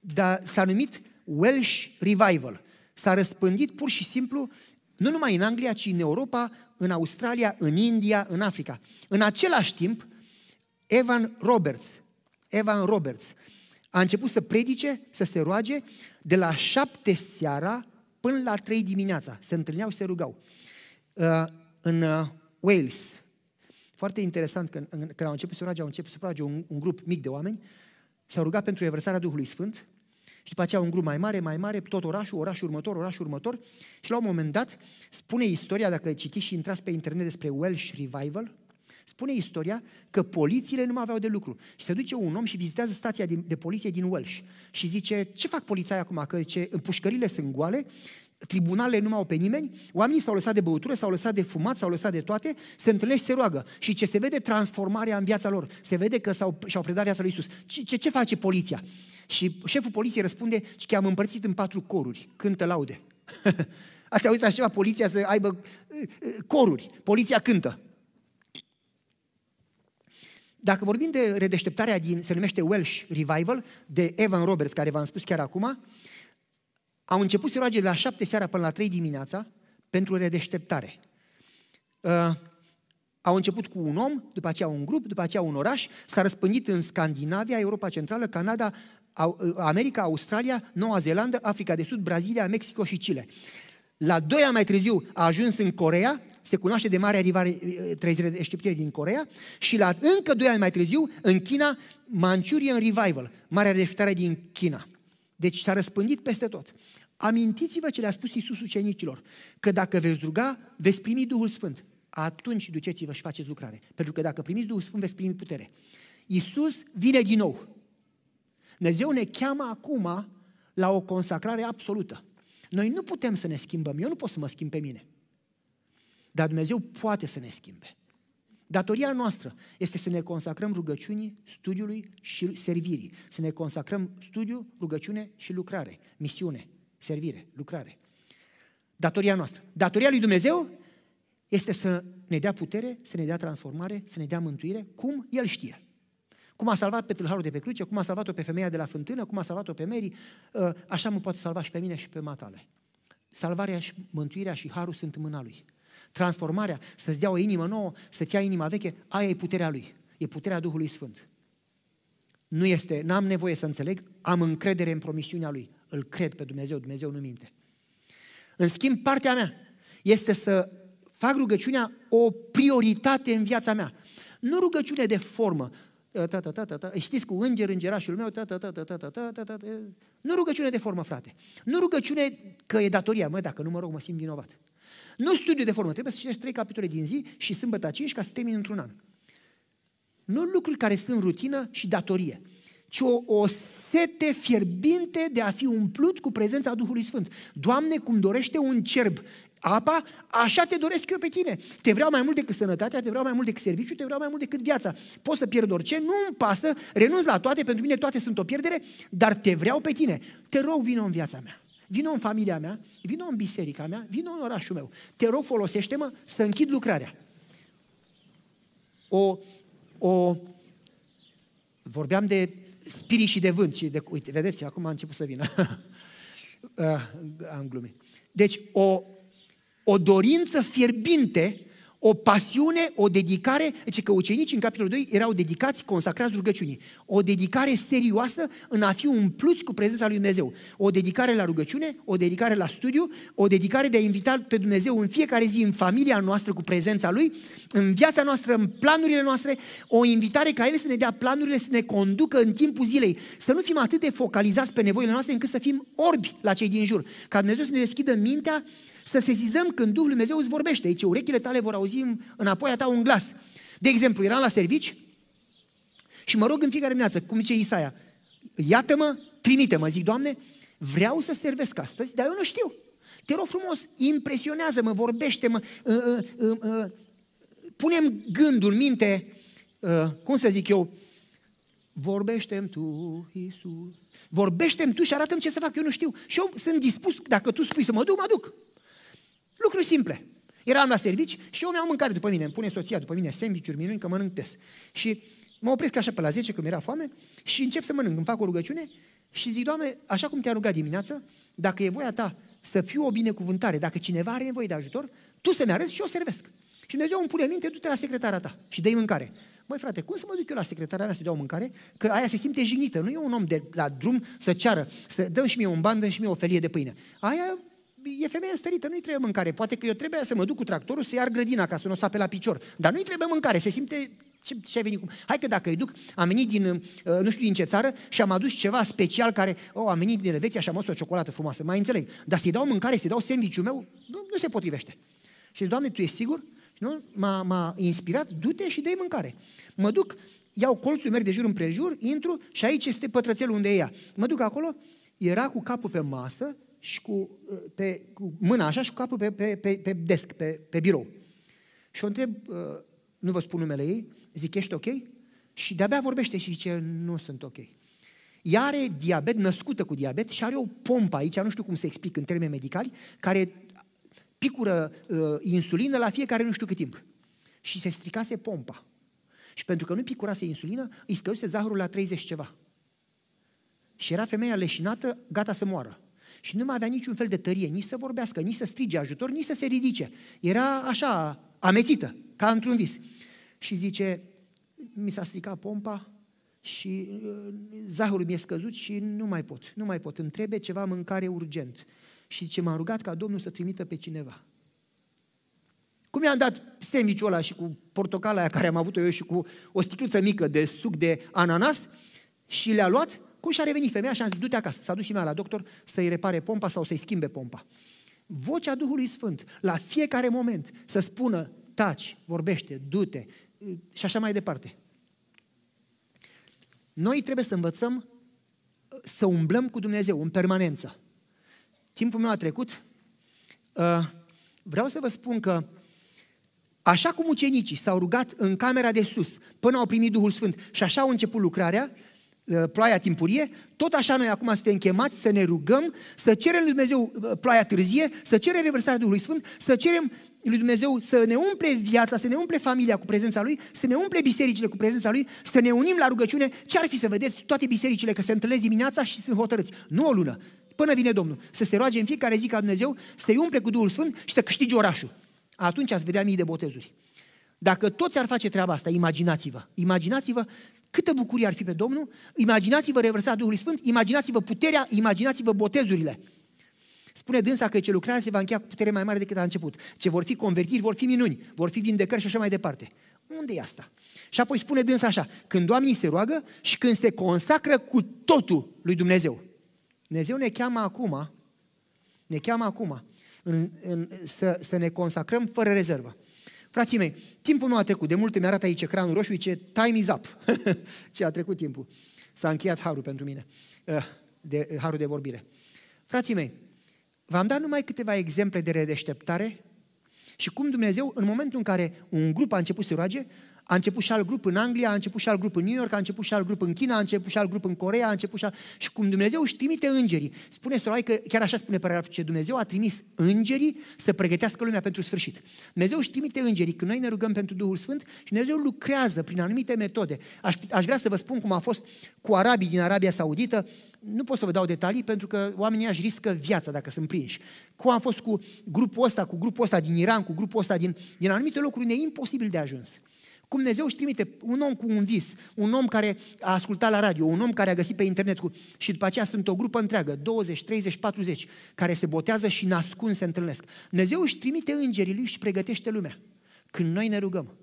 dar s-a numit Welsh Revival. S-a răspândit pur și simplu nu numai în Anglia, ci în Europa, în Australia, în India, în Africa. În același timp, Evan Roberts, Evan Roberts. A început să predice, să se roage de la șapte seara până la trei dimineața. Se întâlneau, se rugau. Uh, în uh, Wales, foarte interesant, când, când au început să roage, au început să roage un, un grup mic de oameni, s-au rugat pentru revărsarea Duhului Sfânt și după aceea un grup mai mare, mai mare, tot orașul, orașul următor, orașul următor și la un moment dat spune istoria, dacă citiți și intrați pe internet despre Welsh Revival, Spune istoria că polițiile nu mai aveau de lucru. Și se duce un om și vizitează stația de, de poliție din Welsh și zice, ce fac poliția acum? Că ce împușcările sunt goale, tribunalele nu mai au pe nimeni, oamenii s-au lăsat de băutură, s-au lăsat de fumat, s-au lăsat de toate, se întâlnesc, se roagă. Și ce se vede transformarea în viața lor, se vede că s-au, și-au predat viața lui Isus. Ce, ce, ce face poliția? Și șeful poliției răspunde că am împărțit în patru coruri, cântă laude. Ați auzit așa ceva? Poliția să aibă uh, uh, coruri. Poliția cântă. Dacă vorbim de redeșteptarea din, se numește Welsh Revival, de Evan Roberts, care v-am spus chiar acum, au început să roage de la șapte seara până la trei dimineața pentru redeșteptare. Uh, au început cu un om, după aceea un grup, după aceea un oraș, s-a răspândit în Scandinavia, Europa Centrală, Canada, uh, America, Australia, Noua Zeelandă, Africa de Sud, Brazilia, Mexico și Chile. La doi ani mai târziu a ajuns în Corea, se cunoaște de mare arivare, trezire de șteptire din Corea și la încă doi ani mai târziu, în China, Manchurian Revival, marea deșteptare din China. Deci s-a răspândit peste tot. Amintiți-vă ce le-a spus Iisus ucenicilor, că dacă veți ruga, veți primi Duhul Sfânt. Atunci duceți-vă și faceți lucrare. Pentru că dacă primiți Duhul Sfânt, veți primi putere. Iisus vine din nou. Dumnezeu ne cheamă acum la o consacrare absolută. Noi nu putem să ne schimbăm. Eu nu pot să mă schimb pe mine. Dar Dumnezeu poate să ne schimbe. Datoria noastră este să ne consacrăm rugăciunii, studiului și servirii. Să ne consacrăm studiu, rugăciune și lucrare, misiune, servire, lucrare. Datoria noastră. Datoria lui Dumnezeu este să ne dea putere, să ne dea transformare, să ne dea mântuire, cum El știe. Cum a salvat pe tâlharul de pe cruce, cum a salvat-o pe femeia de la fântână, cum a salvat-o pe Mary, ă, așa mă poate salva și pe mine și pe matale. Salvarea și mântuirea și harul sunt în mâna lui. Transformarea, să-ți dea o inimă nouă, să-ți ia inima veche, aia e puterea lui. E puterea Duhului Sfânt. Nu este, n-am nevoie să înțeleg, am încredere în promisiunea lui. Îl cred pe Dumnezeu, Dumnezeu nu minte. În schimb, partea mea este să fac rugăciunea o prioritate în viața mea. Nu rugăciune de formă, ta, ta, ta, ta, ta, știți cu înger îngerașul meu, ta, ta, ta, ta, ta, ta, ta, ta, ta, Nu rugăciune de formă, frate. Nu rugăciune că e datoria, mă, dacă nu mă rog, mă simt vinovat. Nu studiu de formă, trebuie să citești trei capitole din zi și sâmbătă 5 ca să termin într-un an. Nu lucruri care sunt rutină și datorie, ci o, o sete fierbinte de a fi umplut cu prezența Duhului Sfânt. Doamne, cum dorește un cerb apa, așa te doresc eu pe tine. Te vreau mai mult decât sănătatea, te vreau mai mult decât serviciu, te vreau mai mult decât viața. Poți să pierd orice, nu-mi pasă, renunț la toate, pentru mine toate sunt o pierdere, dar te vreau pe tine. Te rog, vină în viața mea. Vino în familia mea, vino în biserica mea, vino în orașul meu. Te rog, folosește-mă să închid lucrarea. O, o, vorbeam de spirit și de vânt și de, uite, vedeți, acum a început să vină. uh, am glumit. Deci, o, o dorință fierbinte, o pasiune, o dedicare, deci că ucenicii în capitolul 2 erau dedicați, consacrați rugăciunii. O dedicare serioasă în a fi umpluți cu prezența lui Dumnezeu. O dedicare la rugăciune, o dedicare la studiu, o dedicare de a invita pe Dumnezeu în fiecare zi în familia noastră cu prezența Lui, în viața noastră, în planurile noastre, o invitare ca El să ne dea planurile, să ne conducă în timpul zilei. Să nu fim atât de focalizați pe nevoile noastre încât să fim orbi la cei din jur. Ca Dumnezeu să ne deschidă mintea să sesizăm când Duhul Dumnezeu îți vorbește. Aici urechile tale vor auzi înapoi a ta un glas. De exemplu, eram la servici și mă rog în fiecare dimineață, cum zice Isaia, iată-mă, trimite-mă, zic, Doamne, vreau să servesc astăzi, dar eu nu știu. Te rog frumos, impresionează-mă, vorbește-mă, uh, uh, uh, uh punem gândul, minte, uh, cum să zic eu, vorbește Tu, Iisus, vorbește Tu și arată ce să fac, eu nu știu. Și eu sunt dispus, dacă Tu spui să mă duc, mă duc. Lucruri simple. Eram la servici și eu mi-am mâncare după mine. Îmi pune soția după mine sandvișuri, minuni, că mănânc des. Și mă opresc așa pe la 10, când mi-era foame, și încep să mănânc. Îmi fac o rugăciune și zic, Doamne, așa cum te a rugat dimineață, dacă e voia ta să fiu o binecuvântare, dacă cineva are nevoie de ajutor, tu să-mi arăți și eu servesc. Și Dumnezeu îmi pune minte, du-te la secretara ta și dă-i mâncare. Măi frate, cum să mă duc eu la secretarea mea să dau mâncare? Că aia se simte jignită. Nu e un om de la drum să ceară, să dăm și mie un ban, dăm și mie o felie de pâine. Aia e femeie stărită, nu-i trebuie mâncare. Poate că eu trebuie să mă duc cu tractorul să iar grădina ca să nu o sape la picior. Dar nu-i trebuie mâncare, se simte ce, ce ai venit cu... Hai că dacă îi duc, am venit din, uh, nu știu din ce țară și am adus ceva special care, oh, am venit din Elveția și am adus o ciocolată frumoasă, mai înțeleg. Dar să-i dau mâncare, să-i dau sandwich meu, nu, nu se potrivește. Și Doamne, Tu ești sigur? Nu? M-a, m-a inspirat, du-te și dă-i mâncare. Mă duc, iau colțul, merg de jur împrejur, intru și aici este pătrățelul unde e ea. Mă duc acolo, era cu capul pe masă, și cu, ă, pe, cu mâna așa și cu capul pe, pe, pe, pe desk, pe, pe birou. Și o întreb, ă, nu vă spun numele ei, zic, ești ok? Și de-abia vorbește și zice, nu sunt ok. Ea are diabet, născută cu diabet și are o pompă aici, nu știu cum se explic în termeni medicali, care picură uh, insulină la fiecare nu știu cât timp. Și se stricase pompa. Și pentru că nu picurase insulină, îi scăduse zahărul la 30 ceva. Și era femeia leșinată, gata să moară. Și nu mai avea niciun fel de tărie, nici să vorbească, nici să strige ajutor, nici să se ridice. Era așa, amețită, ca într-un vis. Și zice, mi s-a stricat pompa și uh, zahărul mi-e scăzut și nu mai pot, nu mai pot. Îmi trebuie ceva mâncare urgent. Și zice, m-am rugat ca Domnul să trimită pe cineva. Cum i-am dat semiciul ăla și cu portocala aia care am avut-o eu și cu o sticluță mică de suc de ananas și le-a luat cum și-a revenit femeia și am zis, du-te acasă, s-a dus și mea la doctor să-i repare pompa sau să-i schimbe pompa. Vocea Duhului Sfânt, la fiecare moment, să spună, taci, vorbește, du-te și așa mai departe. Noi trebuie să învățăm uh, să umblăm cu Dumnezeu în permanență. Timpul meu a trecut. Uh, vreau să vă spun că Așa cum ucenicii s-au rugat în camera de sus până au primit Duhul Sfânt și așa au început lucrarea, Uh, ploaia timpurie, tot așa noi acum suntem chemați să ne rugăm, să cerem lui Dumnezeu uh, ploaia târzie, să cerem revărsarea Duhului Sfânt, să cerem lui Dumnezeu să ne umple viața, să ne umple familia cu prezența Lui, să ne umple bisericile cu prezența Lui, să ne unim la rugăciune. Ce ar fi să vedeți toate bisericile că se întâlnesc dimineața și sunt hotărâți? Nu o lună, până vine Domnul. Să se roage în fiecare zi ca Dumnezeu, să-i umple cu Duhul Sfânt și să câștige orașul. Atunci ați vedea mii de botezuri. Dacă toți ar face treaba asta, imaginați-vă, imaginați-vă Câtă bucurie ar fi pe Domnul? Imaginați-vă revărsarea Duhului Sfânt, imaginați-vă puterea, imaginați-vă botezurile. Spune dânsa că ce lucrează se va încheia cu putere mai mare decât a început. Ce vor fi convertiri, vor fi minuni, vor fi vindecări și așa mai departe. Unde e asta? Și apoi spune dânsa așa, când oamenii se roagă și când se consacră cu totul lui Dumnezeu. Dumnezeu ne cheamă acum, ne cheamă acum în, în, să, să ne consacrăm fără rezervă. Frații mei, timpul meu a trecut. De multe mi-arată aici ecranul roșu, ce time is up. ce a trecut timpul. S-a încheiat harul pentru mine. Eh, de, harul de vorbire. Frații mei, v-am dat numai câteva exemple de redeșteptare și cum Dumnezeu, în momentul în care un grup a început să roage, a început și alt grup în Anglia, a început și alt grup în New York, a început și alt grup în China, a început și alt grup în Corea, a început și alt... Și cum Dumnezeu își trimite îngerii, spune Sorai că, chiar așa spune paragraful ce Dumnezeu a trimis îngerii să pregătească lumea pentru sfârșit. Dumnezeu își trimite îngerii când noi ne rugăm pentru Duhul Sfânt și Dumnezeu lucrează prin anumite metode. Aș, aș vrea să vă spun cum a fost cu arabii din Arabia Saudită, nu pot să vă dau detalii pentru că oamenii aș riscă viața dacă sunt prinși. Cum a fost cu grupul ăsta, cu grupul ăsta din Iran, cu grupul ăsta din, din anumite locuri unde e imposibil de ajuns. Cum Dumnezeu își trimite un om cu un vis, un om care a ascultat la radio, un om care a găsit pe internet cu... și după aceea sunt o grupă întreagă, 20, 30, 40, care se botează și nascun se întâlnesc. Dumnezeu își trimite îngerii lui și pregătește lumea când noi ne rugăm.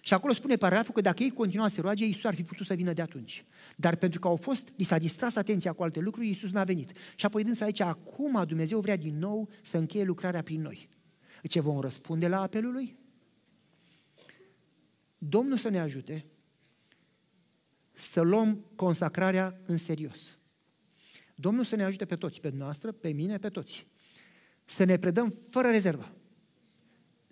Și acolo spune paragraful că dacă ei continua să se roage, Iisus ar fi putut să vină de atunci. Dar pentru că au fost, li s-a distras atenția cu alte lucruri, Iisus n-a venit. Și apoi dânsă aici, acum Dumnezeu vrea din nou să încheie lucrarea prin noi. Ce vom răspunde la apelul lui? Domnul să ne ajute să luăm consacrarea în serios. Domnul să ne ajute pe toți, pe noastră, pe mine, pe toți. Să ne predăm fără rezervă.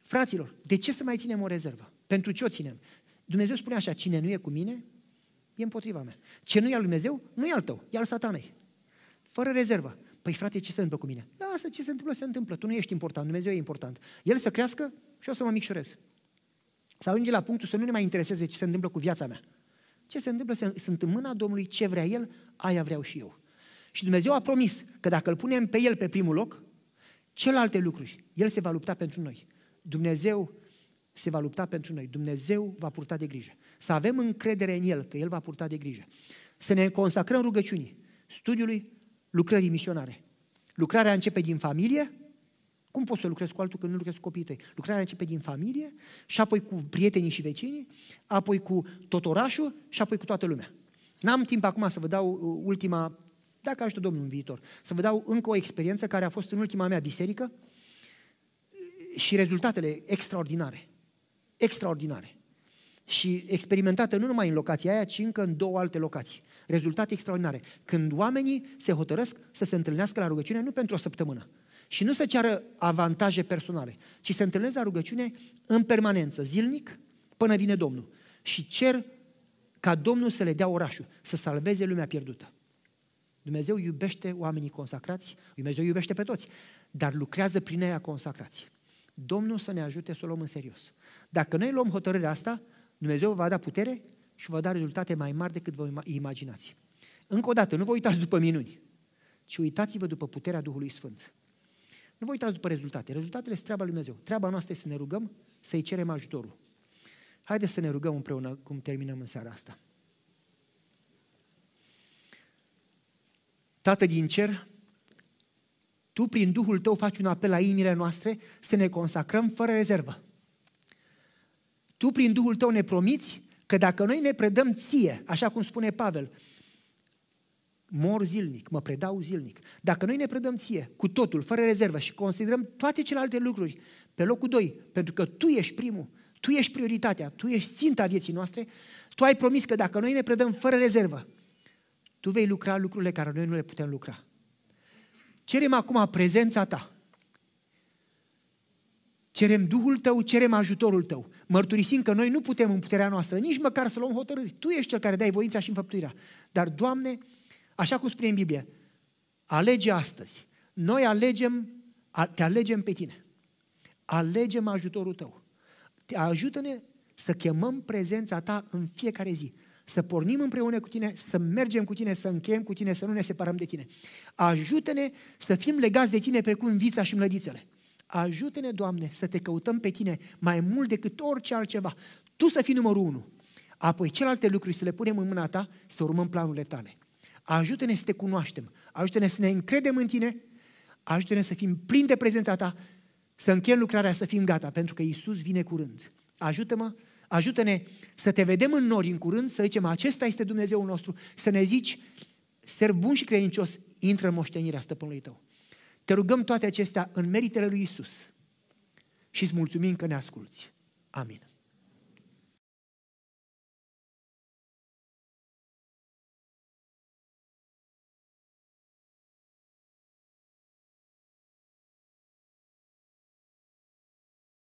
Fraților, de ce să mai ținem o rezervă? Pentru ce o ținem? Dumnezeu spune așa, cine nu e cu mine, e împotriva mea. Ce nu e al lui Dumnezeu, nu e al tău, e al satanei. Fără rezervă. Păi frate, ce se întâmplă cu mine? Lasă, ce se întâmplă, se întâmplă. Tu nu ești important, Dumnezeu e important. El să crească și eu să mă micșorez. Să ajungi la punctul să nu ne mai intereseze ce se întâmplă cu viața mea. Ce se întâmplă? Sunt în mâna Domnului, ce vrea El, aia vreau și eu. Și Dumnezeu a promis că dacă îl punem pe El pe primul loc, celelalte lucruri, El se va lupta pentru noi. Dumnezeu se va lupta pentru noi. Dumnezeu va purta de grijă. Să avem încredere în El, că El va purta de grijă. Să ne consacrăm rugăciunii, studiului, lucrării misionare. Lucrarea începe din familie, cum poți să lucrezi cu altul când nu lucrezi cu copiii tăi? Lucrarea începe din familie și apoi cu prietenii și vecinii, apoi cu tot orașul și apoi cu toată lumea. N-am timp acum să vă dau uh, ultima, dacă ajută Domnul în viitor, să vă dau încă o experiență care a fost în ultima mea biserică uh, și rezultatele extraordinare. Extraordinare. Și experimentată nu numai în locația aia, ci încă în două alte locații. Rezultate extraordinare. Când oamenii se hotărăsc să se întâlnească la rugăciune, nu pentru o săptămână, și nu se ceară avantaje personale, ci se întâlnesc la rugăciune în permanență, zilnic, până vine Domnul. Și cer ca Domnul să le dea orașul, să salveze lumea pierdută. Dumnezeu iubește oamenii consacrați, Dumnezeu iubește pe toți, dar lucrează prin ea consacrați. Domnul să ne ajute să o luăm în serios. Dacă noi luăm hotărârea asta, Dumnezeu va da putere și va da rezultate mai mari decât vă imaginați. Încă o dată, nu vă uitați după minuni, ci uitați-vă după puterea Duhului Sfânt. Nu vă uitați după rezultate. Rezultatele sunt treaba lui Dumnezeu. Treaba noastră este să ne rugăm, să-i cerem ajutorul. Haideți să ne rugăm împreună cum terminăm în seara asta. Tată din cer, Tu prin Duhul Tău faci un apel la inimile noastre să ne consacrăm fără rezervă. Tu prin Duhul Tău ne promiți că dacă noi ne predăm ție, așa cum spune Pavel, mor zilnic, mă predau zilnic. Dacă noi ne predăm ție cu totul, fără rezervă și considerăm toate celelalte lucruri pe locul 2, pentru că tu ești primul, tu ești prioritatea, tu ești ținta vieții noastre, tu ai promis că dacă noi ne predăm fără rezervă, tu vei lucra lucrurile care noi nu le putem lucra. Cerem acum prezența ta. Cerem Duhul tău, cerem ajutorul tău. Mărturisim că noi nu putem în puterea noastră nici măcar să luăm hotărâri. Tu ești cel care dai voința și înfăptuirea. Dar, Doamne, Așa cum spune în Biblie, alege astăzi. Noi alegem, te alegem pe tine. Alegem ajutorul tău. Te ajută-ne să chemăm prezența ta în fiecare zi. Să pornim împreună cu tine, să mergem cu tine, să încheiem cu tine, să nu ne separăm de tine. Ajută-ne să fim legați de tine precum vița și mlădițele. Ajută-ne, Doamne, să te căutăm pe tine mai mult decât orice altceva. Tu să fii numărul unu. Apoi celelalte lucruri să le punem în mâna ta, să urmăm planurile tale. Ajută-ne să te cunoaștem, ajută-ne să ne încredem în tine, ajută-ne să fim plini de prezența ta, să încheiem lucrarea, să fim gata, pentru că Isus vine curând. Ajută-mă, ajută-ne să te vedem în nori în curând, să zicem, acesta este Dumnezeul nostru, să ne zici, ser bun și credincios, intră în moștenirea stăpânului tău. Te rugăm toate acestea în meritele lui Isus și îți mulțumim că ne asculți. Amin.